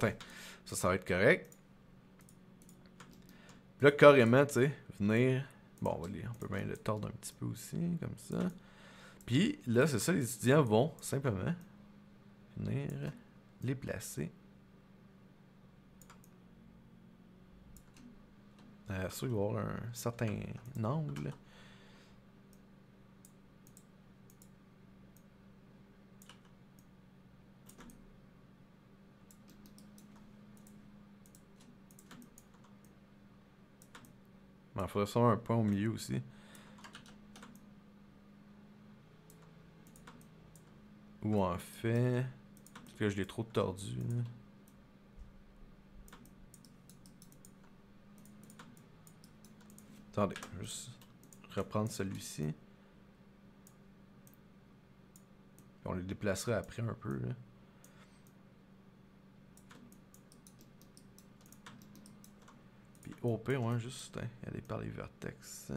Ça, ça va être correct. Puis là, carrément, tu sais, venir... Bon, on peut bien le tordre un petit peu aussi, comme ça. Puis là, c'est ça, les étudiants vont simplement venir les placer. Euh, ça, il va y avoir un certain angle. Mais il faudrait savoir un point au milieu aussi. Ou en fait... que je l'ai trop tordu. je Attendez, juste reprendre celui-ci. On le déplacerait après un peu. pire, juste hein, aller par les vertex.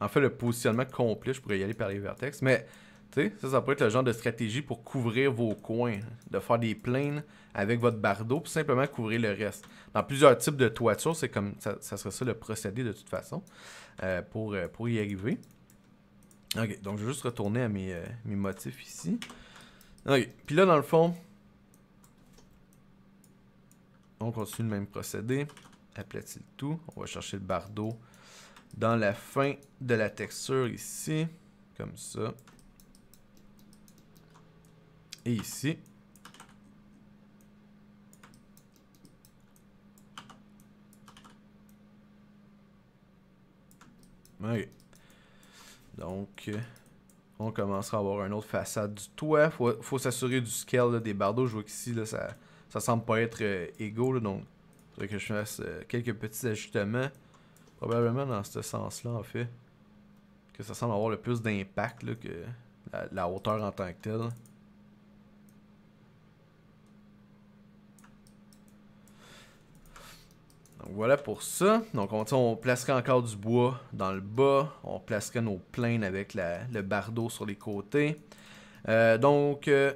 En fait, le positionnement complet, je pourrais y aller par les vertex. Mais, tu sais, ça, ça pourrait être le genre de stratégie pour couvrir vos coins. De faire des plaines avec votre bardeau, puis simplement couvrir le reste. Dans plusieurs types de toiture, c'est comme ça, serait ça le procédé de toute façon euh, pour, euh, pour y arriver. Ok, donc je vais juste retourner à euh, mes, motifs ici. Ok, puis là dans le fond, on continue le même procédé. Aplatir le tout. On va chercher le bardeau dans la fin de la texture ici. Comme ça. Et ici. Ok. Donc, euh, on commencera à avoir une autre façade du toit. Faut, faut s'assurer du scale des bardeaux. Je vois qu'ici, ça, ça semble pas être euh, égaux. donc, il faudrait que je fasse euh, quelques petits ajustements. Probablement dans ce sens-là, en fait. Que ça semble avoir le plus d'impact que la, hauteur en tant que telle. Donc voilà pour ça. Donc on, placerait encore du bois dans le bas. On placerait nos plaines avec le bardeau sur les côtés. Euh, donc, euh,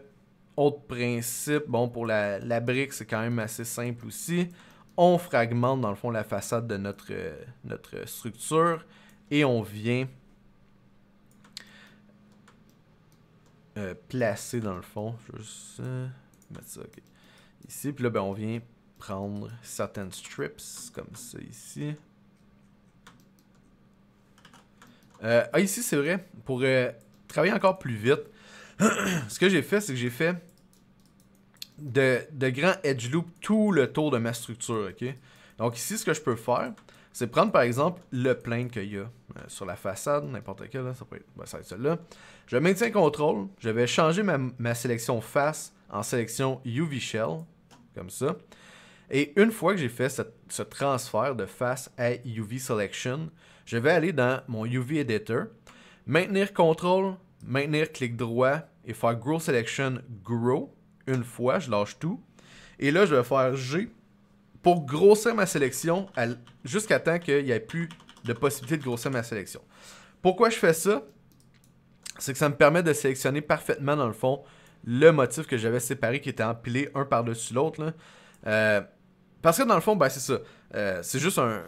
autre principe, bon pour la, brique, c'est quand même assez simple aussi. On fragmente dans le fond la façade de notre, euh, structure et on vient placer dans le fond. Je vais mettre ça ici. Puis là, ben, on vient prendre certaines strips, comme ça ici. Euh, ah, ici, c'est vrai, pour euh, travailler encore plus vite, ce que j'ai fait, c'est que j'ai fait de, grands edge loops tout le tour de ma structure, ok? Donc ici, ce que je peux faire, c'est prendre par exemple le plane qu'il y a euh, sur la façade, n'importe quel, hein, ça peut être, celle-là. Je maintiens contrôle, je vais changer ma sélection face en sélection UV Shell, comme ça. Et une fois que j'ai fait ce, transfert de face à UV Selection, je vais aller dans mon UV Editor, maintenir CTRL, maintenir clic droit et faire Grow Selection Grow. Une fois, je lâche tout. Et là, je vais faire G pour grossir ma sélection jusqu'à temps qu'il n'y ait plus de possibilité de grossir ma sélection. Pourquoi je fais ça? C'est que ça me permet de sélectionner parfaitement, dans le fond, le motif que j'avais séparé qui était empilé un par-dessus l'autre. Euh, parce que dans le fond, ben, c'est ça. Euh, c'est juste un,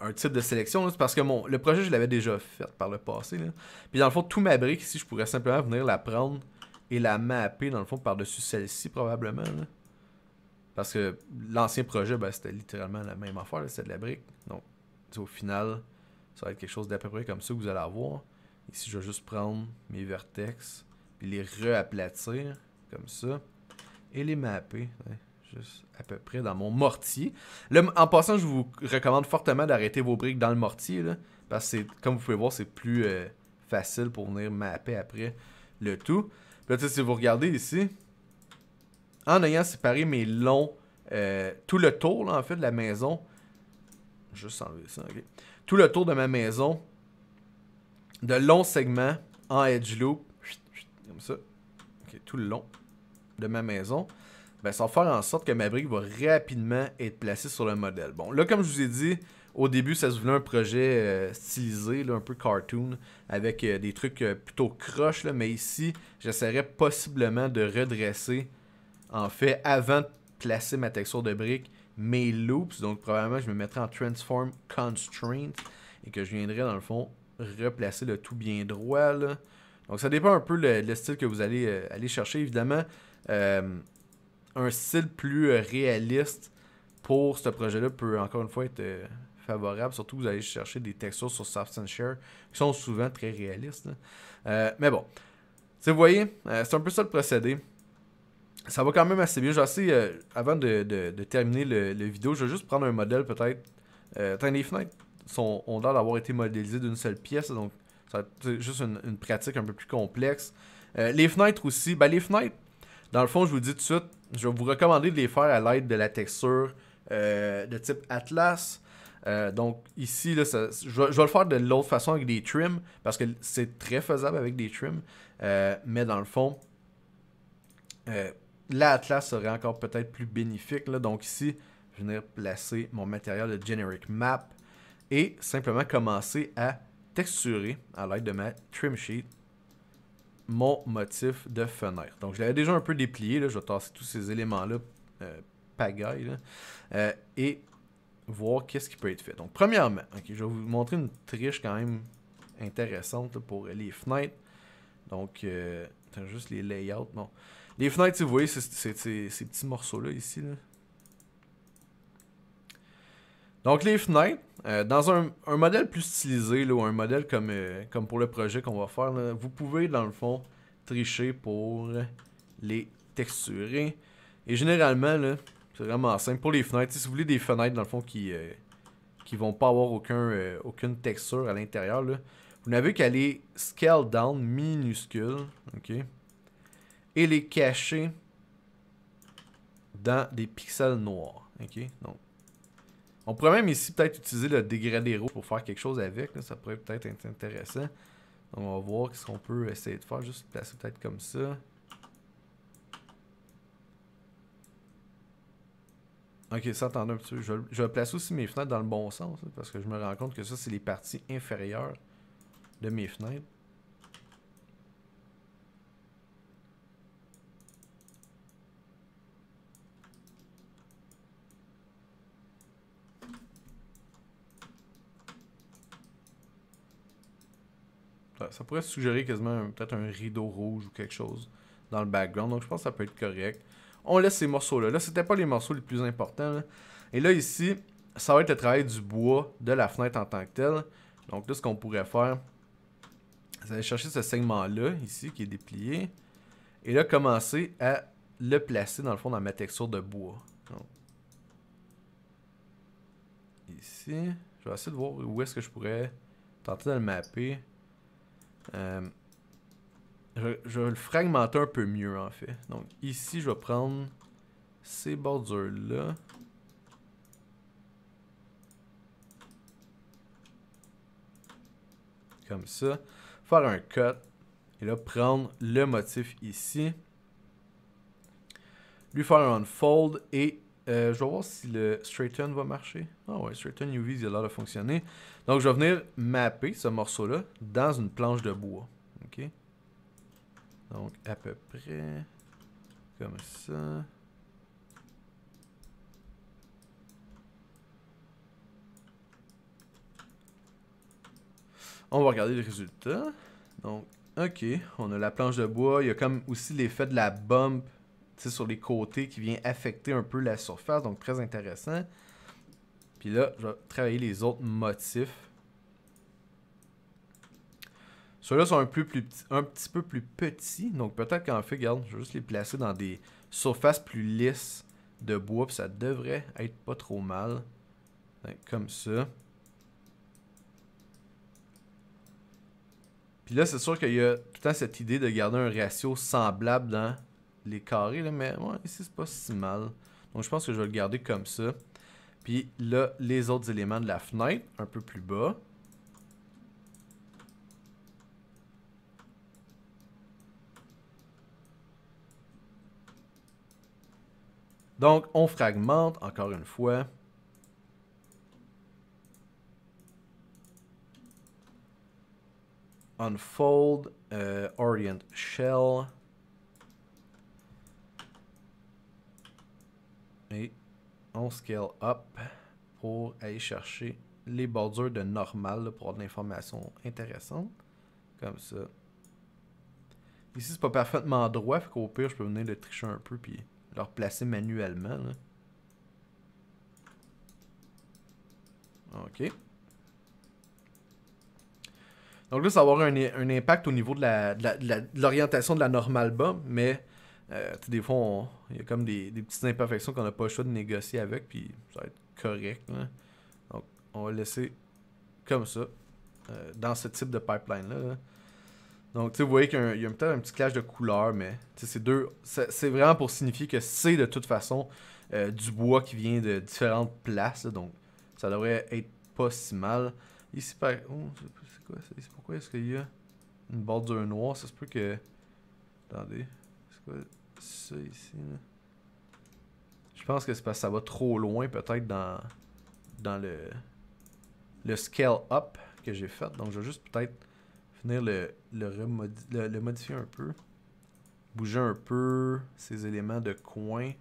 un, type de sélection. parce que mon, le projet, je l'avais déjà fait par le passé. Puis dans le fond, tout ma brique ici, je pourrais simplement venir la prendre et la mapper dans le fond par-dessus celle-ci probablement. Parce que l'ancien projet, ben, c'était littéralement la même affaire, c'était de la brique. Donc, au final, ça va être quelque chose d'à peu près comme ça que vous allez avoir. Ici, je vais juste prendre mes vertex, puis les réaplatir comme ça, et les mapper juste à peu près dans mon mortier. Là, en passant, je vous recommande fortement d'arrêter vos briques dans le mortier, là, parce que comme vous pouvez voir, c'est plus euh, facile pour venir mapper après le tout. si vous regardez ici, en ayant séparé mes longs, euh, tout le tour là, en fait de la maison, juste enlever ça, ok. Tout le tour de ma maison, de longs segments en edge loop, comme ça, Ok. tout le long de ma maison ben, ça va faire en sorte que ma brique va rapidement être placée sur le modèle. Bon, là, comme je vous ai dit, au début, ça se voulait un projet euh, stylisé, là, un peu cartoon, avec euh, des trucs euh, plutôt croches, mais ici, j'essaierai possiblement de redresser, en fait, avant de placer ma texture de brique, mes loops. Donc, probablement, je me mettrai en Transform Constraint et que je viendrai dans le fond, replacer le tout bien droit. Donc, ça dépend un peu le, style que vous allez aller chercher, évidemment un style plus euh, réaliste pour ce projet-là peut encore une fois être euh, favorable. Surtout vous allez chercher des textures sur Substance Share qui sont souvent très réalistes. Euh, mais bon. Vous voyez, c'est un peu ça le procédé. Ça va quand même assez bien. J'ai avant de, de, terminer le, vidéo, je vais juste prendre un modèle peut-être. les fenêtres sont, ont l'air d'avoir été modélisées d'une seule pièce, donc c'est juste une, pratique un peu plus complexe. les fenêtres aussi, ben, les fenêtres, dans le fond, je vous dis tout de suite, je vais vous recommander de les faire à l'aide de la texture euh, de type Atlas. Euh, donc ici, je, vais le faire de l'autre façon avec des trims, parce que c'est très faisable avec des trims. Euh, mais dans le fond, l'Atlas serait encore peut-être plus bénéfique. Donc ici, je vais venir placer mon matériel de generic map et simplement commencer à texturer à l'aide de ma trim sheet mon motif de fenêtre. Donc, je l'avais déjà un peu déplié. Là. Je vais tasser tous ces éléments-là, euh, pagaille, euh, et voir qu'est-ce qui peut être fait. Donc, premièrement, je vais vous montrer une triche quand même intéressante pour les fenêtres. Donc, euh, juste les layouts. Bon. Les fenêtres, si vous voyez, c'est ces petits morceaux-là ici. Là. Donc les fenêtres, euh, dans un, modèle plus utilisé, ou un modèle euh, comme, pour le projet qu'on va faire, vous pouvez dans le fond tricher pour les texturer. Et généralement, c'est vraiment simple. Pour les fenêtres, si vous voulez des fenêtres dans le fond qui, euh, qui vont pas avoir aucun, aucune texture à l'intérieur, vous n'avez qu'à les scale down minuscule, ok, et les cacher dans des pixels noirs. ok. Donc on pourrait même ici peut-être utiliser le dégradé rouge pour faire quelque chose avec. Ça pourrait peut-être être intéressant. on va voir ce qu'on peut essayer de faire. Juste placer peut-être comme ça. Ok, ça attendez un petit peu. Je, vais place aussi mes fenêtres dans le bon sens. Hein, parce que je me rends compte que ça, c'est les parties inférieures de mes fenêtres. ça pourrait suggérer quasiment peut-être un rideau rouge ou quelque chose dans le background. Donc je pense que ça peut être correct. On laisse ces morceaux-là. Là, c'était pas les morceaux les plus importants. Et là, ici, ça va être le travail du bois de la fenêtre en tant que tel. Donc là, ce qu'on pourrait faire, c'est aller chercher ce segment-là, ici, qui est déplié. Et là, commencer à le placer, dans le fond, dans ma texture de bois. ici, je vais essayer de voir où est-ce que je pourrais tenter de le mapper. Euh, je, vais le fragmenter un peu mieux en fait. Donc ici, je vais prendre ces bordures-là. Comme ça. Faire un cut. Et là, prendre le motif ici. Lui faire un unfold et euh, je vais voir si le straighten va marcher. Ah ouais, straighten UV, il a l'air de fonctionner. Donc, je vais venir mapper ce morceau-là dans une planche de bois. Donc, à peu près comme ça. On va regarder le résultat. Donc, OK, on a la planche de bois. Il y a comme aussi l'effet de la bump sur les côtés qui vient affecter un peu la surface. Donc, très intéressant. Puis là, je vais travailler les autres motifs. Ceux-là sont un, plus petit, un petit peu plus petits. Donc peut-être qu'en fait, regarde, je vais juste les placer dans des surfaces plus lisses de bois. Puis ça devrait être pas trop mal. Comme ça. Puis là, c'est sûr qu'il y a tout le cette idée de garder un ratio semblable dans les carrés. mais ouais, ici, c'est pas si mal. Donc je pense que je vais le garder comme ça. Puis là, les autres éléments de la fenêtre, un peu plus bas. Donc, on fragmente encore une fois. Unfold, euh, Orient Shell. Et on scale up pour aller chercher les bordures de normal pour avoir de l'information intéressante. Comme ça. Ici, c'est pas parfaitement droit, fait qu'au pire, je peux venir le tricher un peu puis le replacer manuellement. OK. Donc là, ça va avoir un, impact au niveau de l'orientation la, de, de, la, de, la normale bas, mais euh, des fois, il y a comme des, petites imperfections qu'on n'a pas le choix de négocier avec, puis ça va être correct. Hein. Donc, on va laisser comme ça, euh, dans ce type de pipeline-là. Donc, tu vous voyez qu'il y a, peut-être un petit clash de couleurs, mais c'est vraiment pour signifier que c'est de toute façon euh, du bois qui vient de différentes places, donc ça devrait être pas si mal. Ici, par. Oh, c'est quoi Pourquoi est-ce qu'il y a une bordure noire Ça se peut que. Attendez ça ici. Je pense que c'est parce que ça va trop loin peut-être dans, dans le, le scale up que j'ai fait. Donc je vais juste peut-être finir le, le, le, modifier un peu. Bouger un peu ces éléments de coin.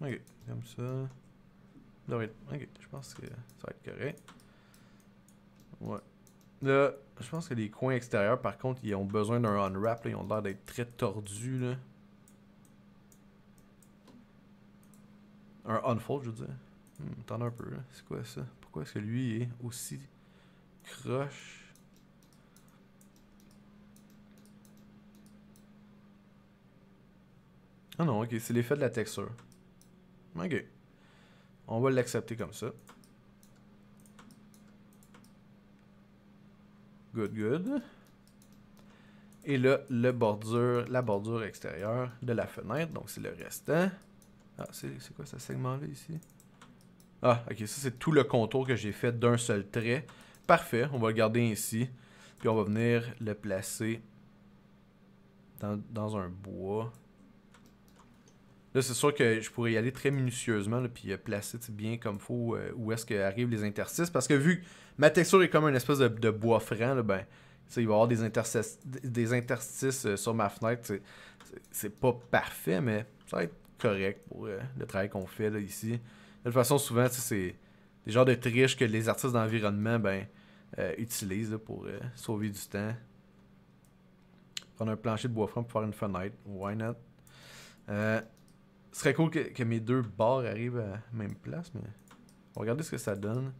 Ok, comme ça. Ok, je pense que ça va être correct. Ouais. Là, je pense que les coins extérieurs, par contre, ils ont besoin d'un unwrap. Ils ont l'air d'être très tordus. Là. Un unfold, je veux dire. Hmm, un peu. C'est quoi ça Pourquoi est-ce que lui est aussi croche Ah non, ok, c'est l'effet de la texture. Ok. On va l'accepter comme ça. Good, good. Et là, le bordure, la bordure extérieure de la fenêtre. Donc, c'est le restant. Ah, c'est quoi ça segment ici? Ah, ok, ça c'est tout le contour que j'ai fait d'un seul trait. Parfait, on va le garder ici. Puis on va venir le placer dans un bois. Là, c'est sûr que je pourrais y aller très minutieusement, là, puis euh, placer bien comme faut euh, où est-ce qu'arrivent les interstices. Parce que vu ma texture est comme une espèce de, bois franc, ben, il va y avoir des, interstices, des interstices euh, sur ma fenêtre. C'est pas parfait, mais ça va être correct pour le travail qu'on fait là, ici. De toute façon, souvent, c'est des genres de triches que les artistes d'environnement ben, utilisent pour sauver du temps. Prendre un plancher de bois franc pour faire une fenêtre. Why not? Ce serait cool que, mes deux barres arrivent à la même place, mais... On va regarder ce que ça donne.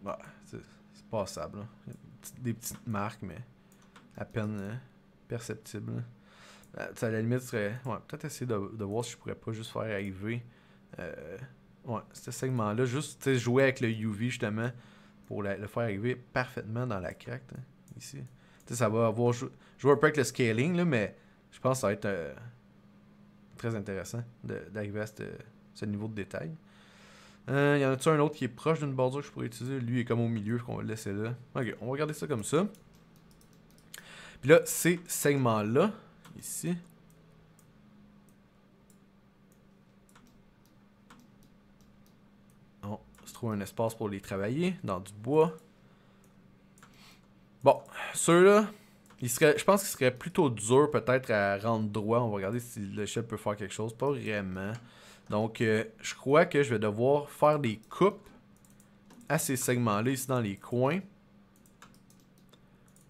Bah, c'est passable. Hein. Des petites marques, mais à peine perceptible. Euh, perceptibles. Hein. Euh, à la limite, serait... peut-être essayer de, voir si je pourrais pas juste faire arriver... Euh, ouais, ce segment-là. Juste jouer avec le UV, justement, pour le faire arriver parfaitement dans la craque. Hein ici. ça va avoir joué un peu avec le scaling, là, mais je pense que ça va être euh, très intéressant d'arriver à ce niveau de détail. Il euh, y en a un autre qui est proche d'une bordure que je pourrais utiliser Lui est comme au milieu, qu'on va le laisser là. Ok, on va regarder ça comme ça. Puis là, ces segments-là, ici, on se trouve un espace pour les travailler dans du bois. Bon, ceux-là, je pense qu'ils seraient plutôt durs peut-être à rendre droit. On va regarder si l'échelle peut faire quelque chose. Pas vraiment. Donc, euh, je crois que je vais devoir faire des coupes à ces segments-là ici dans les coins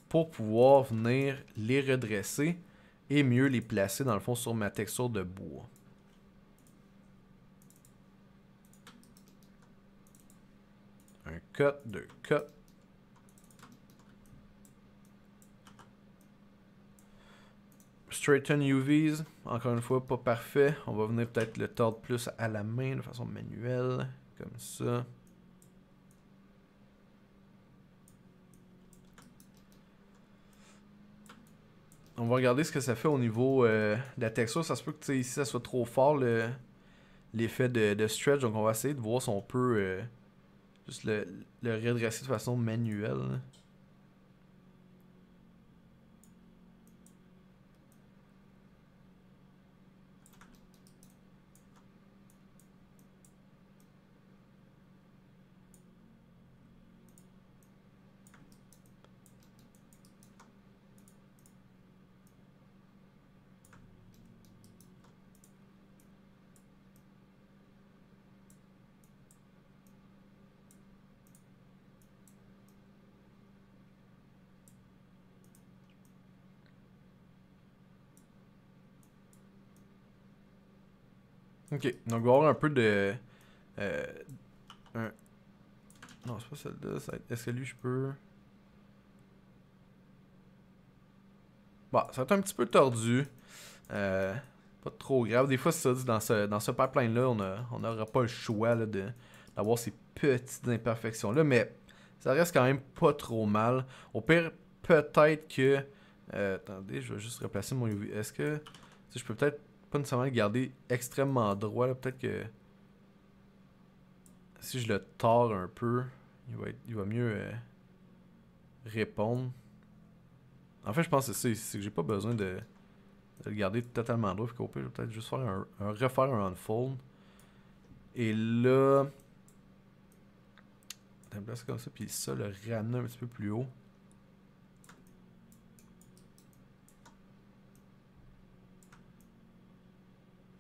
pour pouvoir venir les redresser et mieux les placer dans le fond sur ma texture de bois. Un cut, deux cuts. Straighten UVs, encore une fois, pas parfait. On va venir peut-être le tordre plus à la main de façon manuelle, comme ça. On va regarder ce que ça fait au niveau euh, de la texture. Ça se peut que ici ça soit trop fort l'effet de, de, stretch. Donc on va essayer de voir si on peut euh, juste le, le, redresser de façon manuelle. Ok, donc on va avoir un peu de... Euh, non, c'est pas celle-là. Est-ce que lui, je peux... Bon, bah, ça va être un petit peu tordu. Euh, pas trop grave. Des fois, ça. Dans ce, dans ce pipeline-là, on n'aura pas le choix d'avoir ces petites imperfections-là. Mais ça reste quand même pas trop mal. Au pire, peut-être que... Euh, attendez, je vais juste replacer mon UV. Est-ce que... Si je peux peut-être pas nécessairement le garder extrêmement droit. Peut-être que si je le tords un peu, il va, il va mieux euh, répondre. En fait, je pense que c'est que j'ai pas besoin de, le garder totalement droit. Puis je peut-être juste faire un, refaire un unfold. Et là, place comme ça, puis ça, le ramener un petit peu plus haut.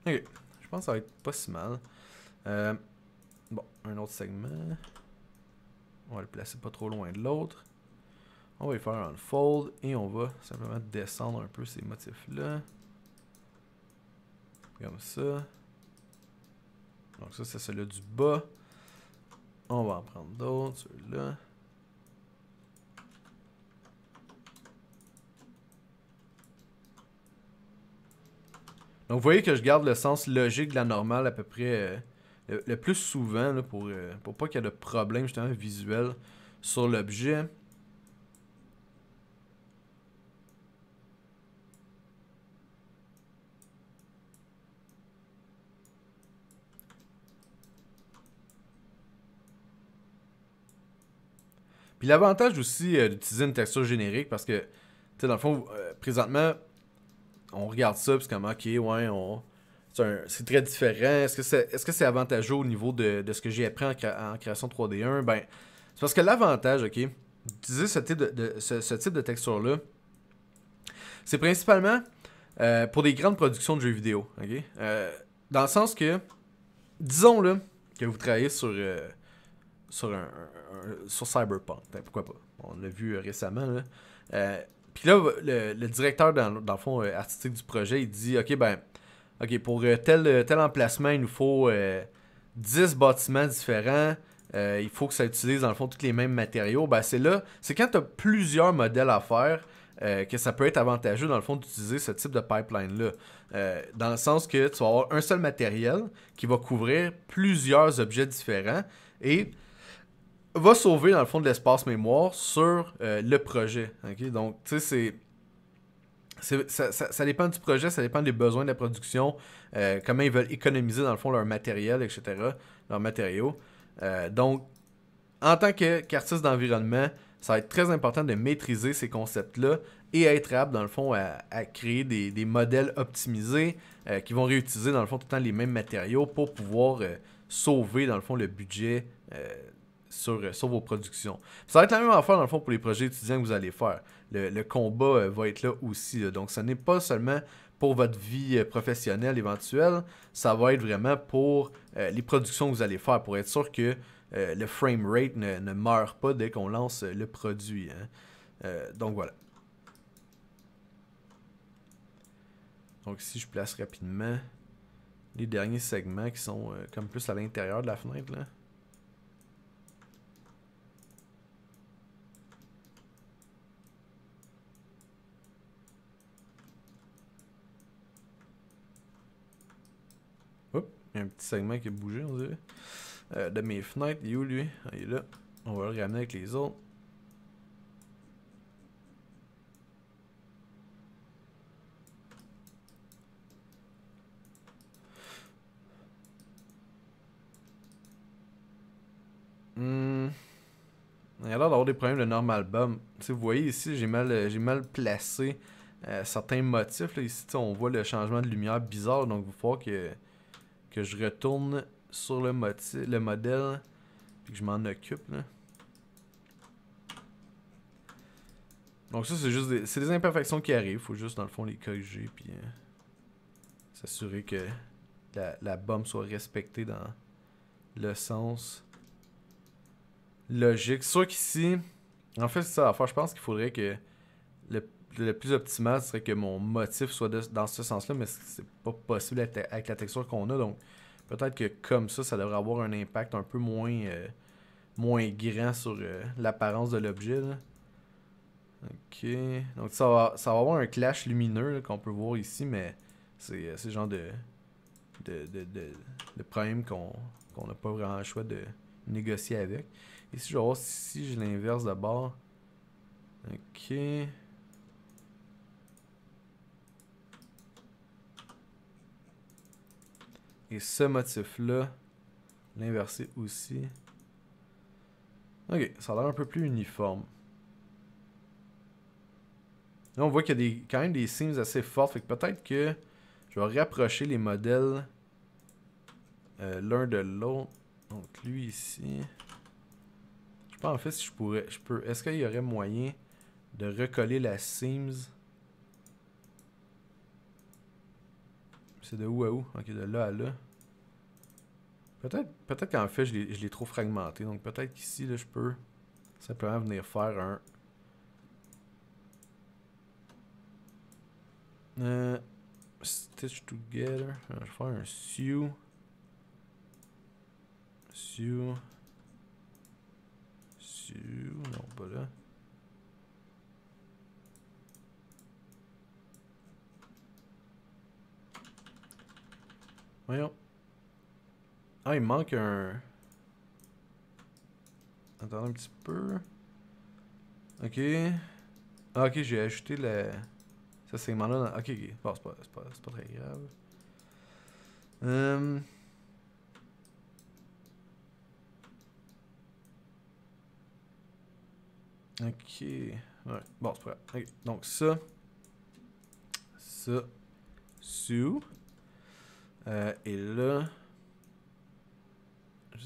Ok, je pense que ça va être pas si mal. Euh, bon, un autre segment. On va le placer pas trop loin de l'autre. On va y faire un fold et on va simplement descendre un peu ces motifs-là. Comme ça. Donc ça, c'est celui-là du bas. On va en prendre d'autres, celui-là. Donc vous voyez que je garde le sens logique de la normale à peu près euh, le, plus souvent pour, euh, pour pas qu'il y ait de problème justement visuel sur l'objet. Puis l'avantage aussi euh, d'utiliser une texture générique parce que, tu sais, dans le fond, présentement, on regarde ça, puis c'est ok, ouais, on... c'est très différent. Est-ce que c'est est -ce c'est avantageux au niveau de, ce que j'ai appris en, création 3D1 Ben, c'est parce que l'avantage, ok, d'utiliser ce type de, ce, type de texture-là, c'est principalement euh, pour des grandes productions de jeux vidéo, euh, Dans le sens que, disons là, que vous travaillez sur, euh, sur, un, sur Cyberpunk, ben, pourquoi pas On l'a vu récemment, là. Puis là, le, directeur, dans, le fond, euh, artistique du projet, il dit Ok, ben, ok pour euh, tel, euh, tel emplacement, il nous faut 10 bâtiments différents. il faut que ça utilise dans le fond tous les mêmes matériaux, ben c'est là, c'est quand tu as plusieurs modèles à faire que ça peut être avantageux dans le fond d'utiliser ce type de pipeline-là. dans le sens que tu vas avoir un seul matériel qui va couvrir plusieurs objets différents et va sauver, dans le fond, de l'espace mémoire sur euh, le projet. Donc, tu sais, c'est. Ça, dépend du projet, ça dépend des besoins de la production, euh, comment ils veulent économiser dans le fond leur matériel, etc., leurs matériaux. Euh, donc, en tant qu'artiste d'environnement, ça va être très important de maîtriser ces concepts-là et être apte, dans le fond, à, créer des, modèles optimisés qui vont réutiliser, dans le fond, tout le temps les mêmes matériaux pour pouvoir sauver, dans le fond, le budget euh, sur, vos productions. Ça va être la même affaire, dans le fond, pour les projets étudiants que vous allez faire. Le, combat euh, va être là aussi. Donc, ce n'est pas seulement pour votre vie euh, professionnelle éventuelle, ça va être vraiment pour les productions que vous allez faire, pour être sûr que le frame rate ne, meurt pas dès qu'on lance le produit. Hein. donc, voilà. Donc si je place rapidement les derniers segments qui sont comme plus à l'intérieur de la fenêtre. Là. Il y a un petit segment qui a bougé, on dirait. Euh, de mes fenêtres, il est où lui Il est là. On va le ramener avec les autres. Hmm. Il a l'air d'avoir des problèmes de normal si vous voyez ici, j'ai mal, euh, mal placé euh, certains motifs. ici, on voit le changement de lumière bizarre. Donc, vous voir que que je retourne sur le, le modèle que je m'en occupe. Donc ça, c'est juste des, des imperfections qui arrivent. Faut juste, dans le fond, les corriger puis euh, s'assurer que la, bombe soit respectée dans le sens logique. Sauf qu'ici, en fait, c'est ça à Je pense qu'il faudrait que le le plus optimal serait que mon motif soit dans ce sens-là, mais c'est pas possible avec, la texture qu'on a. Donc peut-être que comme ça, ça devrait avoir un impact un peu moins, euh, moins grand sur euh, l'apparence de l'objet. Ok. Donc ça va, ça va avoir un clash lumineux qu'on peut voir ici, mais c'est euh, ce genre de, de, de, de, problème qu'on qu'on n'a pas vraiment le choix de négocier avec. Ici, je vais voir si je l'inverse d'abord. Ok. ce motif-là, l'inverser aussi. Ok, ça a l'air un peu plus uniforme. Là, on voit qu'il y a des, quand même des seams assez fortes. Fait peut-être que je vais rapprocher les modèles euh, l'un de l'autre. Donc lui ici. Je sais pas en fait si je pourrais. Je peux. Est-ce qu'il y aurait moyen de recoller la seams? C'est de où à où? Ok, de là à là. Peut-être qu'en fait, je l'ai trop fragmenté. Donc peut-être qu'ici, je peux simplement venir faire un... Euh, stitch together. Euh, je vais faire un sew. Sew. Sew. Non, pas là. Voyons. Ah, il manque un... Attends un petit peu. Ok. Ah, ok, j'ai ajouté le... Ce segment-là Ok, Bon, c'est pas, pas, pas, très grave. Hum... Ok. Ouais. Bon, c'est pas grave. Donc, ça. Ça. Sous. Euh, et là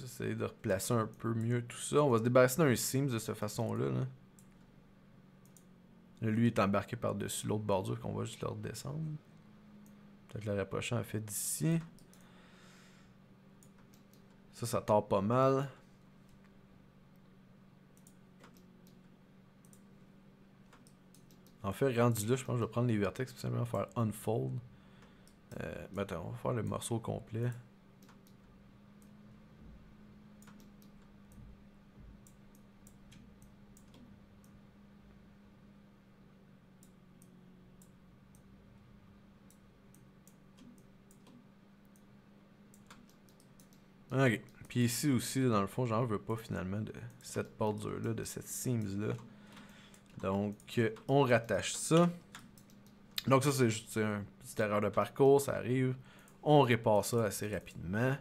essayer de replacer un peu mieux tout ça. On va se débarrasser d'un Sims de cette façon-là. lui est embarqué par-dessus l'autre bordure qu'on va juste leur redescendre. Peut-être le rapprochant en fait d'ici. Ça, ça tord pas mal. En fait, rendu là, je pense que je vais prendre les vertex pour simplement faire unfold. Euh, ben, attends, on va faire le morceau complet. Ok. Puis ici aussi, dans le fond, j'en veux pas finalement de cette bordure-là, de cette sims là Donc, euh, on rattache ça. Donc ça, c'est juste une petite erreur de parcours, ça arrive. On répare ça assez rapidement.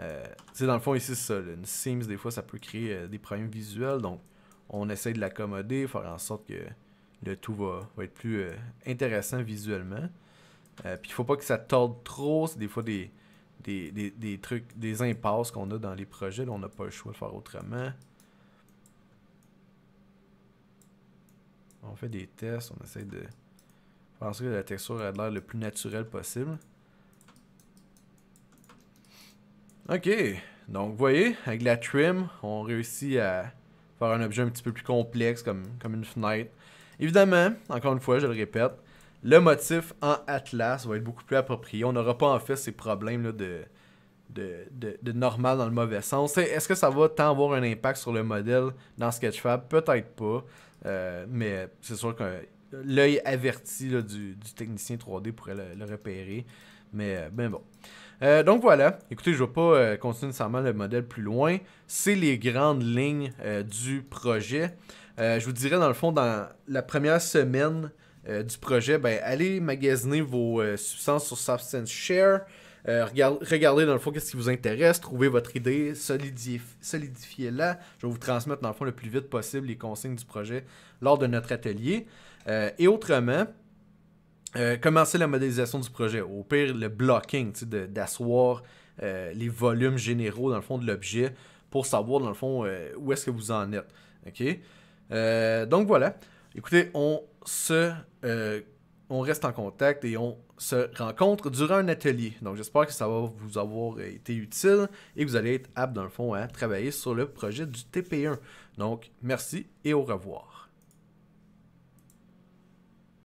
Euh, dans le fond, ici, ça, une sims. des fois, ça peut créer euh, des problèmes visuels. Donc, on essaye de l'accommoder, faire en sorte que le tout va, être plus euh, intéressant visuellement. Puis, il ne faut pas que ça torde trop. C'est des fois des des, des, des trucs, des impasses qu'on a dans les projets. on n'a pas le choix de faire autrement. On fait des tests, on essaie de faire en sorte que la texture ait l'air le plus naturel possible. Ok, donc vous voyez, avec la trim, on réussit à faire un objet un petit peu plus complexe comme, comme une fenêtre. Évidemment, encore une fois, je le répète, le motif en Atlas va être beaucoup plus approprié. On n'aura pas en fait ces problèmes de, de, de, normal dans le mauvais sens. Est-ce que ça va tant avoir un impact sur le modèle dans Sketchfab Peut-être pas, euh, mais c'est sûr que l'œil averti du, technicien 3D pourrait le, repérer. Mais euh, ben bon. Euh, donc voilà, écoutez, je ne vais pas continuer nécessairement le modèle plus loin. C'est les grandes lignes du projet. je vous dirais, dans le fond, dans la première semaine, euh, du projet, ben, allez magasiner vos euh, substances sur Substance Share. Euh, regardez dans le fond ce qui vous intéresse, trouvez votre idée, solidifiez, la Je vais vous transmettre dans le fond le plus vite possible les consignes du projet lors de notre atelier. et autrement, commencez la modélisation du projet. Au pire, le blocking, d'asseoir les volumes généraux dans le fond de l'objet pour savoir dans le fond où est-ce que vous en êtes. ok donc voilà. Écoutez, on, euh, on reste en contact et on se rencontre durant un atelier. Donc j'espère que ça va vous avoir été utile et que vous allez être apte dans le fond à travailler sur le projet du TP1. Donc merci et au revoir.